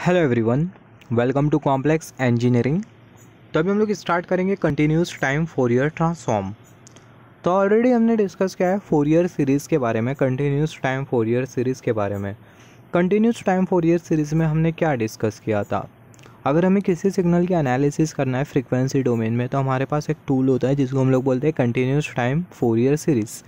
hello everyone welcome to complex engineering तो अभी हम लोग स्टार्ट करेंगे continuous time Fourier transform तो ऑलरेडी हमने डिस्कस किया है फोर ईयर सीरीज़ के बारे में continuous time Fourier series के बारे में continuous time Fourier series में हमने क्या डिस्कस किया था अगर हमें किसी सिग्नल की एनालिसिस करना है फ्रिक्वेंसी डोमेन में तो हमारे पास एक टूल होता है जिसको हम लोग बोलते हैं continuous time Fourier series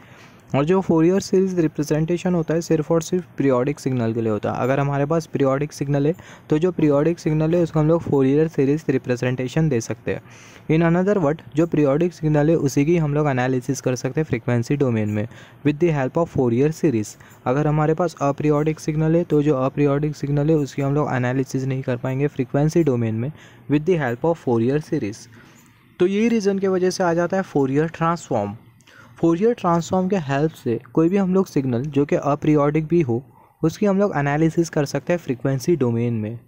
और जो फोरियर सीरीज रिप्रेजेंटेशन होता है सिर्फ और सिर्फ पीरियोडिक सिग्नल के लिए होता है अगर हमारे पास पीरियोडिक सिग्नल है तो जो पीरियोडिक सिग्नल है उसको हम लोग फोरियर सीरीज रिप्रेजेंटेशन दे सकते हैं इन अनदर वर्ड जो पीरियोडिक सिग्नल है उसी की हम लोग एनालिसिस कर सकते हैं फ्रिक्वेंसी डोमेन में with the help of Fourier series अगर हमारे पास अप्रियोडिक सिग्नल है तो जो अपीरियोडिक सिग्नल है उसकी हम लोग एनालिसिस नहीं कर पाएंगे फ्रिक्वेंसी डोमेन में with the help of Fourier series तो यही रीज़न की वजह से आ जाता है फोरियर ट्रांसफॉर्म फोरियर ट्रांसफॉर्म के हेल्प से कोई भी हम लोग सिग्नल जो कि अपरियोडिक भी हो उसकी हम लोग एनालिसिस कर सकते हैं फ्रिक्वेंसी डोमेन में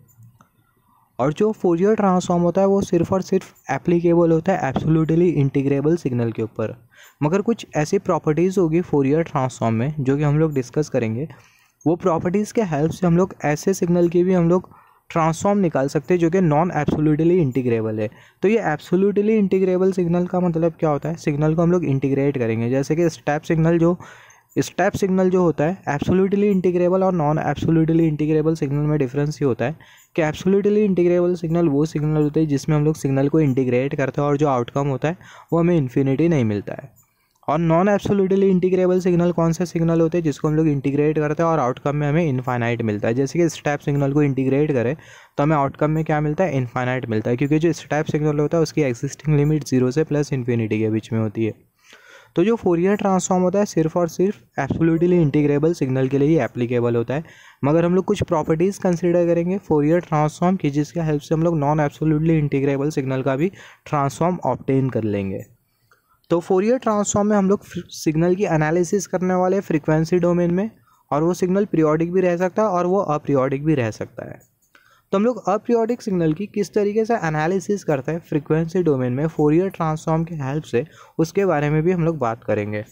और जो फोरियर ट्रांसफॉर्म होता है वो सिर्फ और सिर्फ एप्लीकेबल होता है एब्सोल्युटली इंटीग्रेबल सिग्नल के ऊपर मगर कुछ ऐसी प्रॉपर्टीज़ होगी फोरियर ट्रांसफॉर्म में जो कि हम लोग डिस्कस करेंगे वो प्रॉपर्टीज़ के हेल्प से हम लोग ऐसे सिग्नल की भी हम लोग ट्रांसफॉर्म निकाल सकते हैं जो कि नॉन एब्सोल्युटली इंटीग्रेबल है तो ये एब्सोल्युटली इंटीग्रेबल सिग्नल का मतलब क्या होता है सिग्नल को हम लोग इंटीग्रेट करेंगे जैसे कि स्टेप सिग्नल जो स्टेप सिग्नल जो होता है एब्सोल्युटली इंटीग्रेबल और नॉन एब्सोल्युटली इंटीग्रेबल सिग्नल में डिफरेंस ये होता है कि एब्सोल्युटली इंटीग्रेबल सिग्नल वो सिग्नल होते हैं जिसमें हम लोग सिग्नल को इंटीग्रेट करते हैं और जो आउटकम होता है वो हमें इन्फिनिटी नहीं मिलता है और नॉन एब्सोल्युटली इंटीग्रेबल सिग्नल कौन से सिग्नल होते हैं जिसको हम लोग इंटीग्रेट करते हैं और आउटकम में हमें इनफाइनाइट मिलता है जैसे कि स्टेप सिग्नल को इंटीग्रेट करें तो हमें आउटकम में क्या मिलता है इनफाइनाइट मिलता है क्योंकि जो स्टेप सिग्नल होता है उसकी एक्जिस्टिंग लिमिट जीरो से प्लस इन्फिनिटी के बीच में होती है तो जो फोरियर ट्रांसफॉर्म होता है सिर्फ और सिर्फ एब्सोल्युटली इंटीग्रेबल सिग्नल के लिए ही एप्लीकेबल होता है मगर हम लोग कुछ प्रॉपर्टीज़ कंसिडर करेंगे फोरियर ट्रांसफॉर्म की जिसके हेल्प से हम लोग नॉन एब्सोल्युटली इंटीग्रेबल सिग्नल का भी ट्रांसफॉर्म ऑप्टेन कर लेंगे तो फोरियर ट्रांसफॉर्म में हम लोग सिग्नल की एनालिसिस करने वाले फ्रिक्वेंसी डोमेन में और वो सिग्नल पीरियोडिक भी रह सकता है और वो अप्रियोडिक भी रह सकता है तो हम लोग अप्रियोडिक सिग्नल की किस तरीके से एनालिसिस करते हैं फ्रिक्वेंसी डोमेन में फोरियर ट्रांसफॉर्म के हेल्प से उसके बारे में भी हम लोग बात करेंगे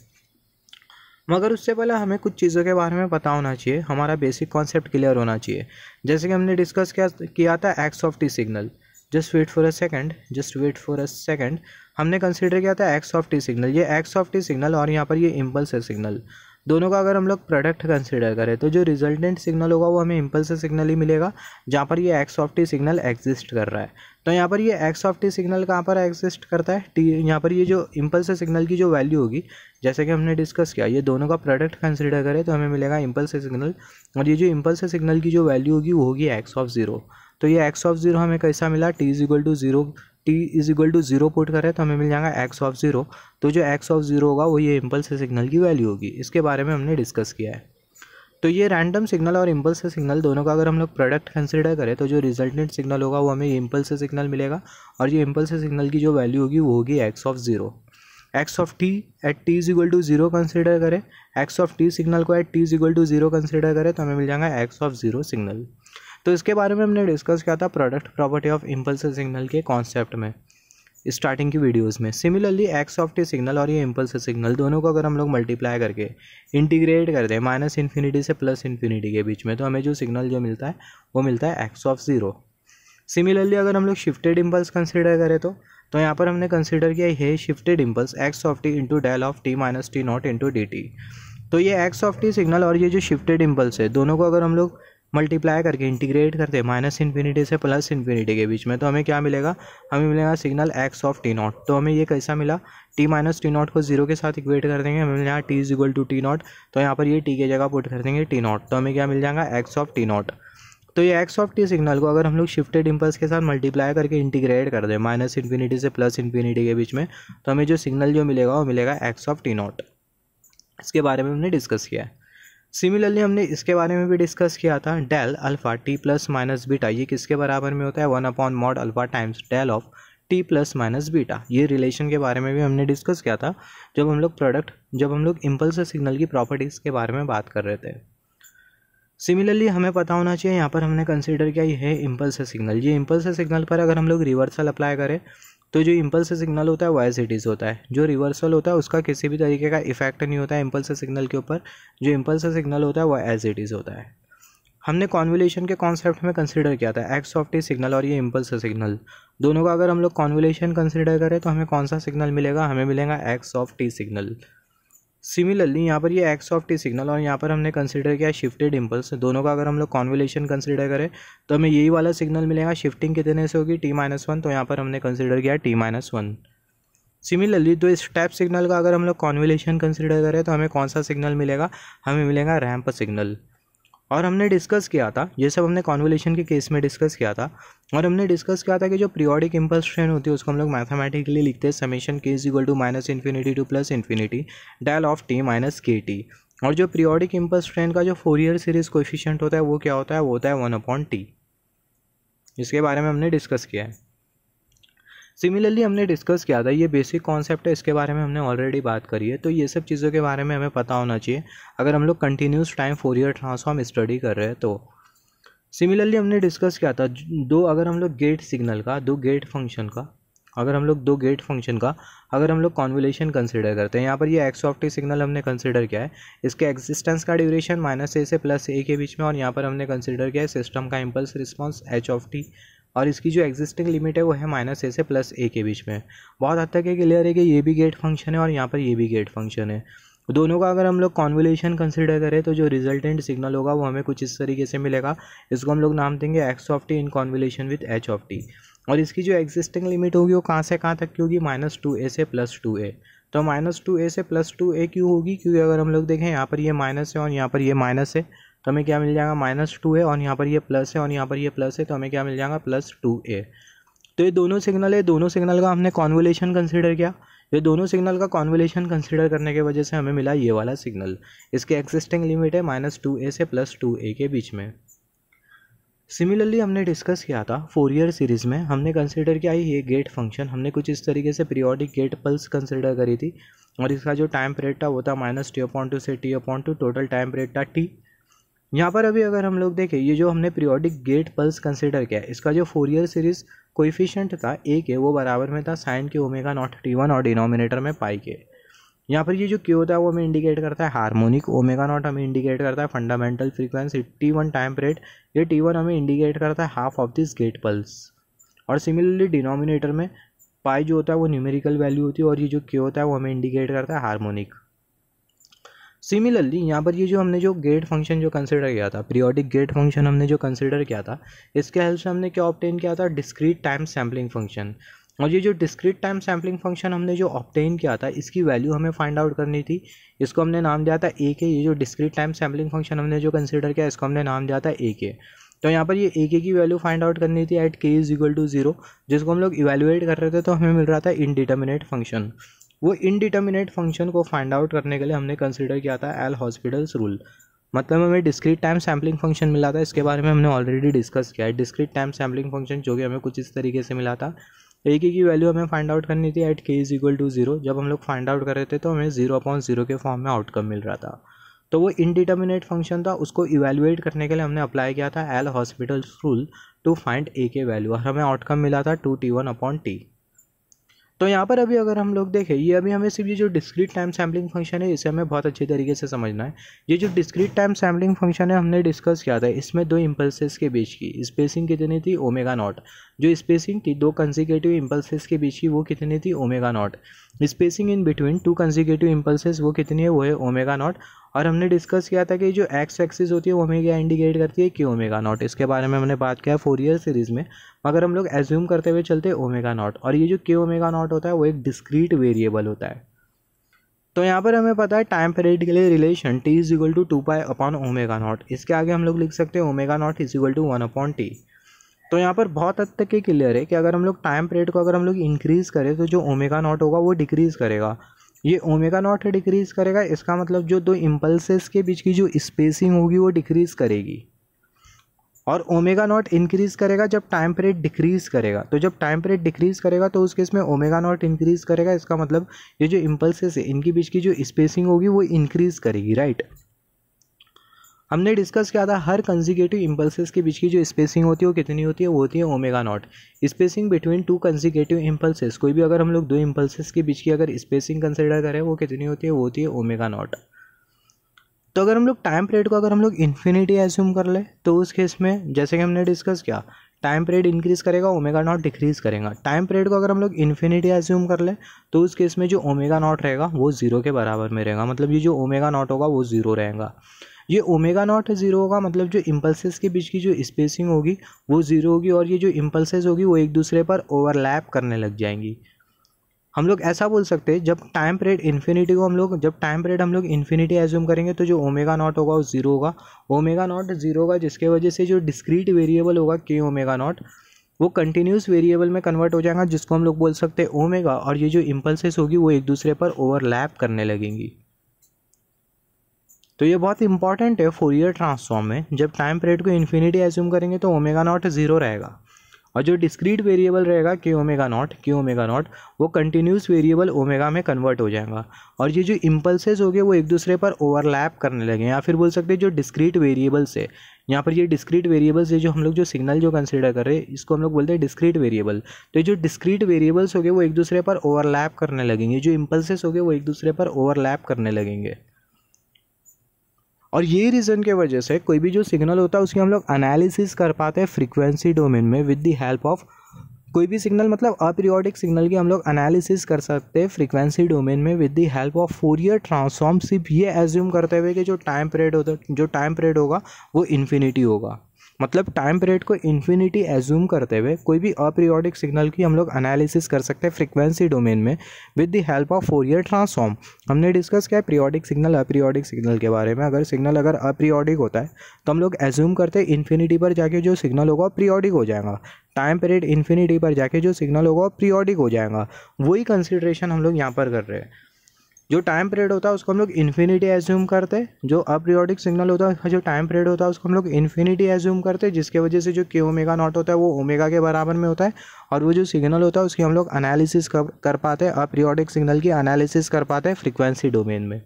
मगर उससे पहले हमें कुछ चीज़ों के बारे में पता होना चाहिए हमारा बेसिक कॉन्सेप्ट क्लियर होना चाहिए जैसे कि हमने डिस्कस किया किया था x of T signal just wait for a second just wait for a second हमने कंसिडर किया था एक्स ऑफ टी सिग्नल ये एक्स ऑफ टी सिग्नल और यहाँ पर ये इम्पल्स सिग्नल दोनों का अगर हम लोग प्रोडक्ट कंसिडर करें तो जो रिजल्टेंट सिग्नल होगा वो हमें इम्पल्स सिग्नल ही मिलेगा जहाँ पर ये x of T signal exist कर रहा है तो यहाँ पर ये एक्स ऑफ टी सिग्नल कहाँ पर एग्जिस्ट करता है टी यहाँ पर ये जो इम्पल्स सिग्नल की जो वैल्यू होगी जैसे कि हमने डिस्कस किया ये दोनों का प्रोडक्ट कंसिडर करें तो हमें मिलेगा इम्पल्स सिग्नल और ये जो इम्पल्स सिग्नल की जो वैल्यू होगी वो होगी एक्स ऑफ ज़ीरो तो ये एक्स ऑफ ज़ीरो हमें कैसा मिला t is equal to zero t is equal to zero put करें तो हमें मिल जाएगा एक्स ऑफ ज़ीरो तो जो एक्स ऑफ ज़ीरो होगा वो ये इम्पल्स सिग्नल की वैल्यू होगी इसके बारे में हमने डिस्कस किया है तो ये रैंडम सिग्नल और इम्पल्स सिग्नल दोनों का अगर हम लोग प्रोडक्ट कंसिडर करें तो जो रिजल्टेंट सिग्नल होगा वो हमें इम्पल्स सिग्नल मिलेगा और ये इम्पल्स सिग्नल की जो वैल्यू होगी वो होगी x of zero x of t at t is equal to zero consider करें एक्स ऑफ टी सिग्नल को at t is equal to zero consider करें तो हमें मिल जाएगा एक्स ऑफ ज़ीरो सिग्नल तो इसके बारे में हमने डिस्कस किया था product property of impulse signal के कॉन्सेप्ट में स्टार्टिंग की वीडियोस में similarly x of T signal और ये इम्पल्स सिग्नल दोनों को अगर हम लोग मल्टीप्लाई करके इंटीग्रेट कर दें माइनस इन्फिनिटी से प्लस इन्फिनिटी के बीच में तो हमें जो सिग्नल जो मिलता है वो मिलता है एक्स ऑफ ज़ीरो सिमिलरली अगर हम लोग शिफ्टेड इम्पल्स कंसिडर करें तो तो यहाँ पर हमने कंसिडर किया है shifted impulse x of T into del of t minus t naught into D T तो ये एक्स ऑफ टी सिग्नल और ये जो शिफ्टेड इम्पल्स है दोनों को अगर हम लोग मल्टीप्लाई करके इंटीग्रेट करते हैं माइनस इन्फिनिटी से प्लस इन्फिनिटी के बीच में तो हमें क्या मिलेगा हमें मिलेगा signal x of t naught तो हमें ये कैसा मिला टी माइनस टी नॉट को जीरो के साथ इक्वेट कर देंगे हमें यहाँ t is equal to t naught तो यहाँ पर ये टी की जगह पुट कर देंगे टी नॉट तो हमें क्या मिल जाएगा एक्स ऑफ टी नॉट तो ये एक्स ऑफ टी सिग्नल को अगर हम लोग शिफ्टेड इम्पल्स के साथ मल्टीप्लाई करके इंटीग्रेट कर दें माइनस इन्फिनिटी से प्लस इन्फिनिटी के बीच में तो हमें जो सिग्नल जो मिलेगा वो मिलेगा एक्स ऑफ टी नॉट इसके बारे में हमने डिस्कस किया है सिमिलरली हमने इसके बारे में भी डिस्कस किया था del alpha t plus minus beta ये किसके बराबर में होता है one upon mod alpha times del of t plus minus beta ये रिलेशन के बारे में भी हमने डिस्कस किया था जब हम लोग प्रोडक्ट जब हम लोग इम्पल्स सिग्नल की प्रॉपर्टीज़ के बारे में बात कर रहे थे सिमिलरली हमें पता होना चाहिए यहाँ पर हमने कंसिडर किया ये है इम्पल्स सिग्नल ये इम्पल्स सिग्नल पर अगर हम लोग रिवर्सल अप्लाई करें तो जो इम्पल्स सिग्नल होता है वाई इज़ होता है जो रिवर्सल होता है उसका किसी भी तरीके का इफेक्ट नहीं होता है इम्पल्स सिग्नल के ऊपर जो इम्पल्स सिग्नल होता है वह एज इट इज़ होता है हमने कॉन्वलेशन के कॉन्सेप्ट में कंसिडर किया था एक्स ऑफ टी सिग्नल और ये इम्पल्स सिग्नल दोनों का अगर हम लोग कॉन्वलेशन कंसिडर करें तो हमें कौन सा सिग्नल मिलेगा हमें मिलेगा x of T signal similarly यहाँ पर ये एक्स ऑफ टी सिग्नल और यहाँ पर हमने कंसिडर किया शिफ्टेड इम्पल्स दोनों का अगर हम लोग कॉन्विलेशन कंसिडर करें तो हमें यही वाला सिग्नल मिलेगा शिफ्टिंग कितने से होगी टी माइनस वन तो यहाँ पर हमने कंसिडर किया टी माइनस वन सिमिलरली तो इस स्टेप सिग्नल का अगर हम लोग कॉन्विलेशन कंसिडर करें तो हमें कौन सा सिग्नल मिलेगा हमें मिलेगा रैम्प सिग्नल और हमने डिस्कस किया था ये सब हमने कॉन्वोलेशन के केस में डिस्कस किया था और हमने डिस्कस किया था कि जो प्रियोडिक इम्पल्स ट्रेन होती है उसको हम लोग मैथमेटिकली लिखते हैं समेशन के is equal to minus infinity to plus infinity del of t minus k t और जो प्रियोडिक इम्पल्स ट्रेन का जो फोर ईयर सीरीज कोफिशियंट होता है वो क्या होता है वो होता है वन अपॉन टी इसके बारे में हमने डिस्कस किया है सिमिलरली हमने डिस्कस किया था ये बेसिक कॉन्सेप्ट है इसके बारे में हमने ऑलरेडी बात करी है तो ये सब चीज़ों के बारे में हमें पता होना चाहिए अगर हम लोग continuous time Fourier transform study कर रहे हैं तो सिमिलरली हमने डिस्कस किया था दो अगर हम लोग गेट सिग्नल का दो गेट फंक्शन का अगर हम लोग दो गेट फंक्शन का अगर हम लोग कॉन्वलेशन कंसिडर करते हैं यहाँ पर ये एक्स ऑफ टी सिग्नल हमने कंसिडर किया है इसके एक्जिस्टेंस का ड्यूरेशन माइनस ए से प्लस ए के बीच में और यहाँ पर हमने कंसिडर किया है सिस्टम का impulse response h of t और इसकी जो एग्जिस्टिंग लिमिट है वो है माइनस ए से प्लस ए के बीच में बहुत हद तक ये क्लियर है कि ये भी गेट फंक्शन है और यहाँ पर ये भी गेट फंक्शन है दोनों का अगर हम लोग कॉन्वलेशन कंसिडर करें तो जो रिजल्टेंट सिग्नल होगा वो हमें कुछ इस तरीके से मिलेगा इसको हम लोग नाम देंगे x of t in convolution with h of t और इसकी जो एग्जिस्टिंग लिमिट होगी वो कहाँ से कहाँ तक की होगी माइनस टू ए से प्लस टू ए तो माइनस टू ए से प्लस टू ए क्यों होगी क्योंकि अगर हम लोग देखें यहाँ पर ये माइनस है और यहाँ पर ये माइनस है तो हमें क्या मिल जाएगा माइनस टू ए और यहाँ पर ये प्लस है और यहाँ पर ये प्लस है तो हमें क्या मिल जाएगा प्लस टू ए तो ये दोनों सिग्नल है दोनों सिग्नल का हमने कॉन्वोलेशन कंसिडर किया ये दोनों सिग्नल का कॉन्वोलेशन कंसिडर करने की वजह से हमें मिला ये वाला सिग्नल इसके एक्सिस्टिंग लिमिट है माइनस टू ए से प्लस टू ए के बीच में सिमिलरली हमने डिस्कस किया था फोर ईयर सीरीज़ में हमने कंसिडर किया ये गेट फंक्शन हमने कुछ इस तरीके से पीरियोडिक गेट पल्स कंसिडर करी थी और इसका जो टाइम पीरियड था वो था minus t o point two से t o point two total time period था टी यहाँ पर अभी अगर हम लोग देखें ये जो हमने पीरियोडिक गेट पल्स कंसिडर किया इसका जो फोर ईयर सीरीज कोइफिशियंट था ए के वो बराबर में था sine k omega naught t one और डिनोमिनेटर में पाई के यहाँ पर ये जो क्यू होता है वो हमें इंडिकेट करता है हार्मोनिक ओमेगा नॉट हमें इंडिकेट करता है fundamental frequency t one time rate ये टी वन हमें इंडिकेट करता है half of this gate pulse और सिमिलरली डिनोमिनेटर में पाई जो होता है वो न्यूमेरिकल वैल्यू होती है और ये जो क्यू होता है वो हमें इंडिकेट करता है हार्मोनिक सिमिलरली यहाँ पर ये जो हमने जो गेट फंक्शन जो कंसिडर किया था प्रियोडिक गेट फंक्शन हमने जो कंसिडर किया था इसके हेल्प से हमने क्या ऑप्टेन किया था डिस्क्रीट टाइम सैम्पलिंग फंक्शन और ये जो डिस्क्रीट टाइम सैम्पलिंग फंक्शन हमने जो ऑप्टेन किया था इसकी वैल्यू हमें फाइंड आउट करनी थी इसको हमने नाम दिया था ए के ये जो डिस्क्रीट टाइम सैम्पलिंग फंक्शन हमने जो कंसिडर किया इसको हमने नाम दिया था ए के तो यहाँ पर ये ए के की वैल्यू फाइंड आउट करनी थी एट के इज इक्वल टू जीरो जिसको हम लोग इवेल्युएट कर रहे थे तो हमें मिल रहा था इनडिटर्मिनेट फंक्शन वो इनडिटर्मिनेट फंक्शन को फाइंड आउट करने के लिए हमने कंसिडर किया था एल हॉस्पिटल्स रूल मतलब हमें डिस्क्रीट टाइम सैम्पलिंग फंक्शन मिला था इसके बारे में हमने ऑलरेडी डिस्कस किया है डिस्क्रीट टाइम सैम्पलिंग फंक्शन जो कि हमें कुछ इस तरीके से मिला था एक ही की वैल्यू हमें फाइंड आउट करनी थी एट के इज इक्वल टू जीरो जब हम लोग फाइंड आउट कर रहे थे तो हमें जीरो अपॉन जीरो के फॉर्म में आउटकम मिल रहा था तो वो इनडिटर्मिनेट फंक्शन था उसको इवेलुएट करने के लिए हमने अप्लाई किया था L Hospital's rule to find a k value और हमें आउटकम मिला था two t one upon t तो यहाँ पर अभी अगर हम लोग देखें ये अभी हमें सिर्फ ये जो डिस्क्रीट टाइम सैम्पलिंग फंक्शन है इसे हमें बहुत अच्छे तरीके से समझना है ये जो डिस्क्रीट टाइम सैम्पलिंग फंक्शन है हमने डिस्कस किया था इसमें दो इम्पल्सेस के बीच की स्पेसिंग कितनी थी ओमेगा नॉट जो स्पेसिंग थी दो कंजिकेटिव इम्पल्सेस के बीच की वो कितनी थी omega naught spacing in between two consecutive impulses वो कितनी है वो है ओमेगा नॉट और हमने डिस्कस किया था कि जो एक्स एक्सिस होती है वो हमें क्या इंडिकेट करती है कि ओमेगा नॉट इसके बारे में हमने बात किया फोर ईयर सीरीज़ में मगर हम लोग एज्यूम करते हुए चलते ओमेगा नॉट और ये जो के ओमेगा नॉट होता है वो एक डिस्क्रीट वेरिएबल होता है तो यहाँ पर हमें पता है टाइम पीरियड के लिए relation t is equal to two pi upon omega naught इसके आगे हम लोग लिख सकते हैं omega naught is equal to one upon t तो यहाँ पर बहुत हद तक ये क्लियर है कि अगर हम लोग टाइम पीरियड को अगर हम लोग इंक्रीज़ करें तो जो ओमेगा नॉट होगा वो डिक्रीज़ करेगा ये ओमेगा नॉट डिक्रीज़ करेगा इसका मतलब जो दो इम्पल्सेस के बीच की जो स्पेसिंग होगी वो डिक्रीज़ करेगी और ओमेगा नॉट इंक्रीज़ करेगा जब टाइम पीरियड डिक्रीज़ करेगा तो जब टाइम पीरियड डिक्रीज़ करेगा तो उस केस में ओमेगा नॉट इंक्रीज़ करेगा इसका मतलब ये जो इम्पल्सेस है इनके बीच की जो स्पेसिंग होगी वो इंक्रीज़ करेगी राइट हमने डिस्कस किया था हर कंजिकेटिव इम्पल्सेस के बीच की जो स्पेसिंग होती है वो कितनी होती है वो होती है omega naught spacing between two consecutive impulses कोई भी अगर हम लोग दो इम्पल्सेस के बीच की अगर स्पेसिंग कंसिडर करें वो कितनी होती है वो होती है ओमेगा नॉट तो अगर हम लोग टाइम पीरियड को अगर हम लोग इन्फिनिटी एज्यूम कर ले तो उस केस में जैसे कि हमने डिस्कस किया टाइम पीरियड इंक्रीज़ करेगा ओमेगा नॉट डिक्रीज़ करेगा टाइम पीरियड को अगर हम लोग इन्फिनिटी एज्यूम कर ले तो उस केस में जो ओमेगा नॉट रहेगा वो ज़ीरो के बराबर में रहेगा मतलब ये जो ओमेगा नॉट होगा वो ज़ीरो रहेगा ये ओमेगा नॉट ज़ीरो होगा मतलब जो इम्पल्सेस के बीच की जो स्पेसिंग होगी वो ज़ीरो होगी और ये जो इम्पल्सेस होगी वो एक दूसरे पर ओवरलैप करने लग जाएंगी हम लोग ऐसा बोल सकते हैं जब टाइम पीरियड इन्फिनिटी को हम लोग जब टाइम पीरियड हम लोग इन्फिनिटी एज्यूम करेंगे तो जो ओमेगा नॉट होगा वो ज़ीरो होगा ओमेगा नॉट ज़ीरो होगा जिसके वजह से जो डिस्क्रीट वेरिएबल होगा के ओमेगा नॉट वो कंटिन्यूस वेरिएबल में कन्वर्ट हो जाएगा जिसको हम लोग बोल सकते हैं ओमेगा और ये जो इम्पल्सेस होगी वो एक दूसरे पर ओवरलैप करने लगेंगी तो ये बहुत इंपॉर्टेंट है ईयर ट्रांसफॉर्म में जब टाइम पीरियड को इन्फिनिटी एज्यूम करेंगे तो ओमेगा नॉट ज़ीरो रहेगा और जो डिस्क्रीट वेरिएबल रहेगा k omega naught k omega naught वो कंटिन्यूस वेरिएबल ओमेगा में कन्वर्ट हो जाएगा और ये जो इम्पल्सेज हो गए वो एक दूसरे पर ओवरलैप करने लगे या फिर बोल सकते हैं जो डिस्क्रीट वेरिएबल्स है यहाँ पर ये डिस्क्रीट वेरिएबल्स ये जो हम लोग जो सिग्नल जो कंसिडर कर रहे हैं इसको हम लोग बोलते हैं डिस्क्रीट वेरिएबल तो ये जो डिस्क्रीट वेरिएबल्स हो गए वो एक दूसरे पर ओवरलैप करने लगेंगे जो इम्पल्सेस हो गए वो एक दूसरे पर ओवरलैप करने लगेंगे और ये रीज़न के वजह से कोई भी जो सिग्नल होता है उसकी हम लोग एनालिसिस कर पाते हैं फ्रीक्वेंसी डोमेन में विद दी हेल्प ऑफ कोई भी सिग्नल मतलब अपीरियोडिक सिग्नल की हम लोग एनालिसिस कर सकते हैं फ्रीक्वेंसी डोमेन में with the help of Fourier transform सिर्फ ये एज्यूम करते हुए कि जो टाइम पीरियड होता जो टाइम पीरियड होगा वो इन्फिनिटी होगा मतलब टाइम पीरियड को इन्फिनिटी एज्यूम करते हुए कोई भी अपीरियोडिक सिग्नल की हम लोग एनालिसिस कर सकते हैं फ्रिक्वेंसी डोमेन में with the help of Fourier transform हमने डिस्कस किया पीरियोडिक सिग्नल अपीरियोडिक सिग्नल के बारे में अगर सिग्नल अगर अपीरियोडिक होता है तो हम लोग एज्यूम करते हैं इन्फिनिटी पर जाके जो सिग्नल होगा पीरियोडिक हो जाएगा टाइम पीरियड इन्फिनिटी पर जाके जो सिग्नल होगा पीरियोडिक हो जाएगा वही कंसिडरेशन हम लोग यहाँ पर कर रहे हैं जो टाइम पीरियड होता है उसको हम लोग इन्फिनिटी एज्यूम करते हैं जो अप्रियोडिक सिग्नल होता है जो टाइम पीरियड होता है उसको हम लोग इन्फिनिटी एज्यूम करते हैं जिसके वजह से जो के ओमेगा नॉट होता है वो ओमेगा के बराबर में होता है और वो जो सिग्नल होता है उसकी हम लोग एनालिसिस कर, कर पाते हैं अप्रियोडिक सिग्नल की अनालिसिस कर पाते हैं फ्रिक्वेंसी डोमेन में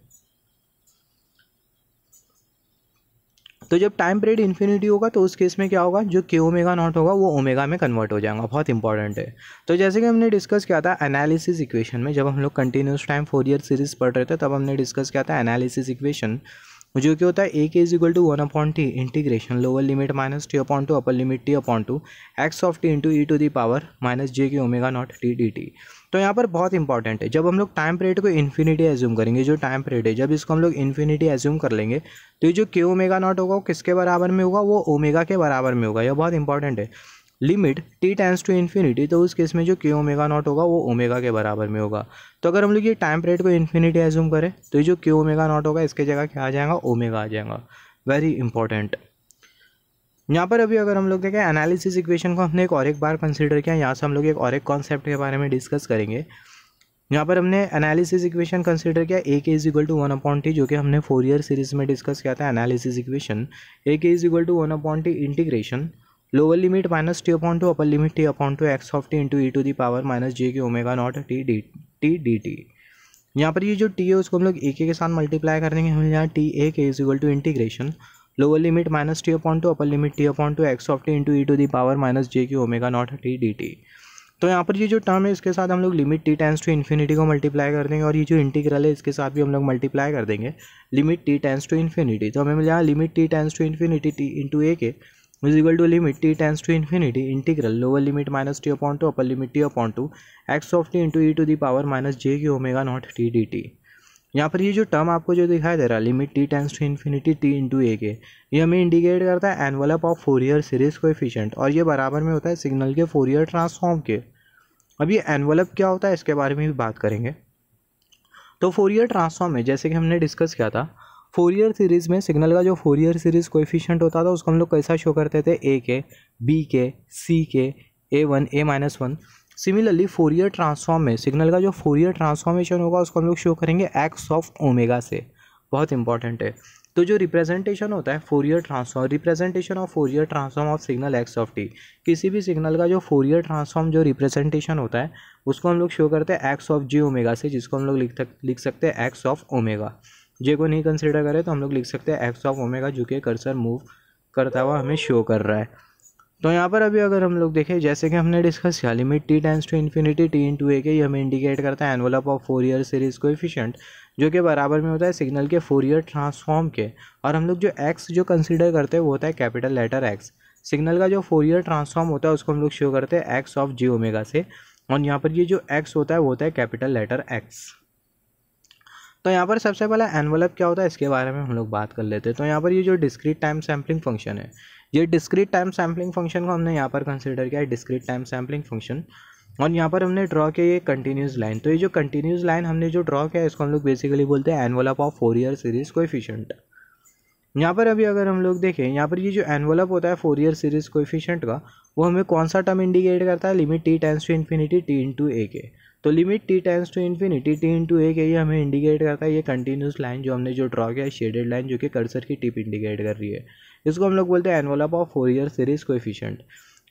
तो जब टाइम पीरियड इन्फिनिटी होगा तो उस केस में क्या होगा जो के ओमेगा नॉट होगा वो ओमेगा में कन्वर्ट हो जाएगा बहुत इंपॉर्टेंट है तो जैसे कि हमने डिस्कस किया था एनालिसिस इक्वेशन में जब हम लोग continuous time Fourier series पढ़ रहे थे तब हमने डिस्कस किया था एनालिसिस इक्वेशन जो क्या होता है ए के is equal to one upon t integration lower limit minus T upon two upper limit t upon two x of T into E to the power minus जे के omega naught T D T तो यहाँ पर बहुत important है जब हम लोग time period को इन्फिनिटी एज्यूम करेंगे जो टाइम पीरियड है जब इसको हम लोग इन्फिनिटी एज्यूम कर लेंगे तो ये जो के ओमेगा नॉट होगा वो किसके बराबर में होगा वो ओमेगा के बराबर में होगा यह बहुत इंपॉर्टेंट है limit T tends to infinity तो उस केस में जो के ओमेगा नॉट होगा वो ओमेगा के बराबर में होगा तो अगर हम लोग ये टाइम पीरियड को इन्फिनिटी एज्यूम करें तो ये जो के ओमेगा नॉट होगा इसके जगह क्या आ जाएगा ओमेगा आ जाएगा वेरी इंपॉर्टेंट यहाँ पर अभी अगर हम लोग देखें एनालिसिस इक्वेशन को हमने एक और एक बार कंसिडर किया यहाँ से हम लोग एक और एक कॉन्सेप्ट के बारे में डिस्कस करेंगे यहाँ पर हमने एनालिसिस इक्वेशन कंसिडर किया ए के is equal to one upon t जो कि हमने फोर ईयर सीरीज में डिस्कस किया था एनालिसिस इक्वेशन ए के is equal to one upon t integration lower limit minus t upon two upper limit t upon two x of T into E to the power minus जे के omega naught T D t D T यहाँ पर ये जो T है उसको हम लोग ए के साथ मल्टीप्लाई कर देंगे हमें यहाँ टी ए के is equal to integration lower limit minus T upon two upper limit t upon two x of T into E to the power minus j k omega naught T D T तो यहाँ पर ये जो term है इसके साथ हम लोग limit T tends to infinity को मल्टीप्लाई कर देंगे और ये जो इंटीग्रल है इसके साथ भी हम लोग मल्टीप्लाई कर देंगे limit T tends to infinity तो हमें मिल जाएगा limit T tends to infinity T into ए के is equal to limit T tends to infinity integral lower limit minus T upon two upper limit t upon two x of T into E to the power minus j k omega naught T D T यहाँ पर ये जो term आपको जो दिखाई दे रहा है limit T tends to infinity T into A K ये हमें इंडिकेट करता है envelope of Fourier series coefficient और ये बराबर में होता है सिग्नल के फोर ईयर ट्रांसफॉर्म के अब ये एनवलप क्या होता है इसके बारे में भी बात करेंगे तो फोर ईयर ट्रांसफॉर्म में जैसे कि हमने डिस्कस किया था फोर ईयर सीरीज़ में सिग्नल का जो फोर ईयर सीरीज़ कोएफिशिएंट होता था उसको हम लोग कैसा शो करते थे ए के B K C K A one A minus one similarly Fourier transform में सिग्नल का जो फोरियर ट्रांसफॉर्मेशन होगा उसको हम लोग शो करेंगे एक्स ऑफ ओमेगा से बहुत इंपॉर्टेंट है तो जो रिप्रेजेंटेशन होता है Fourier transform representation of Fourier transform of signal x of T किसी भी सिग्नल का जो फोरियर ट्रांसफॉर्म जो रिप्रेजेंटेशन होता है उसको हम लोग शो करते हैं एक्स ऑफ जी ओमेगा से जिसको हम लोग लिख लिख सकते हैं एक्स ऑफ ओमेगा जे को नहीं कंसिडर करें तो हम लोग लिख सकते हैं एक्स ऑफ ओमेगा जो कि कर्सर मूव करता हुआ हमें शो कर रहा है तो यहाँ पर अभी अगर हम लोग देखें जैसे कि हमने डिस्कस किया limit T tends to infinity T into A K ये हमें इंडिकेट करता है envelope of Fourier series coefficient जो कि बराबर में होता है सिग्नल के फोर ईयर ट्रांसफॉर्म के और हम लोग जो एक्स जो कंसिडर करते हैं वो होता है कैपिटल लेटर एक्स सिग्नल का जो फोर ईयर ट्रांसफॉर्म होता है उसको हम लोग शो करते हैं एक्स ऑफ जी ओमेगा से और यहाँ पर ये जो एक्स होता है वो होता है कैपिटल लेटर एक्स तो यहाँ पर सबसे पहला एनवलप क्या होता है इसके बारे में हम लोग बात कर लेते हैं तो यहाँ पर ये जो डिस्क्रीट टाइम सैम्पलिंग फंक्शन है ये डिस्क्रीट टाइम सैम्पलिंग फंक्शन को हमने यहाँ पर कंसिडर किया है डिस्क्रीट टाइम सैम्पलिंग फंक्शन और यहाँ पर हमने ड्रॉ किया ये कंटिन्यूस लाइन तो ये जो कंटिन्यूस लाइन हमने जो ड्रॉ किया इसको हम लोग बेसिकली बोलते हैं envelope of Fourier series coefficient यहाँ पर अभी अगर हम लोग देखें यहाँ पर ये जो एनवलप होता है Fourier series coefficient का वो हमें कौन सा टर्म इंडिकेट करता है limit T tends to infinity T into A K तो limit T tends to infinity T into A K ये हमें इंडिकेट करता है ये कंटिन्यूस लाइन जो हमने जो ड्रॉ किया है शेडेड लाइन जो कि कर्सर की टिप इंडिकेट कर रही है इसको हम लोग बोलते हैं envelope of Fourier series coefficient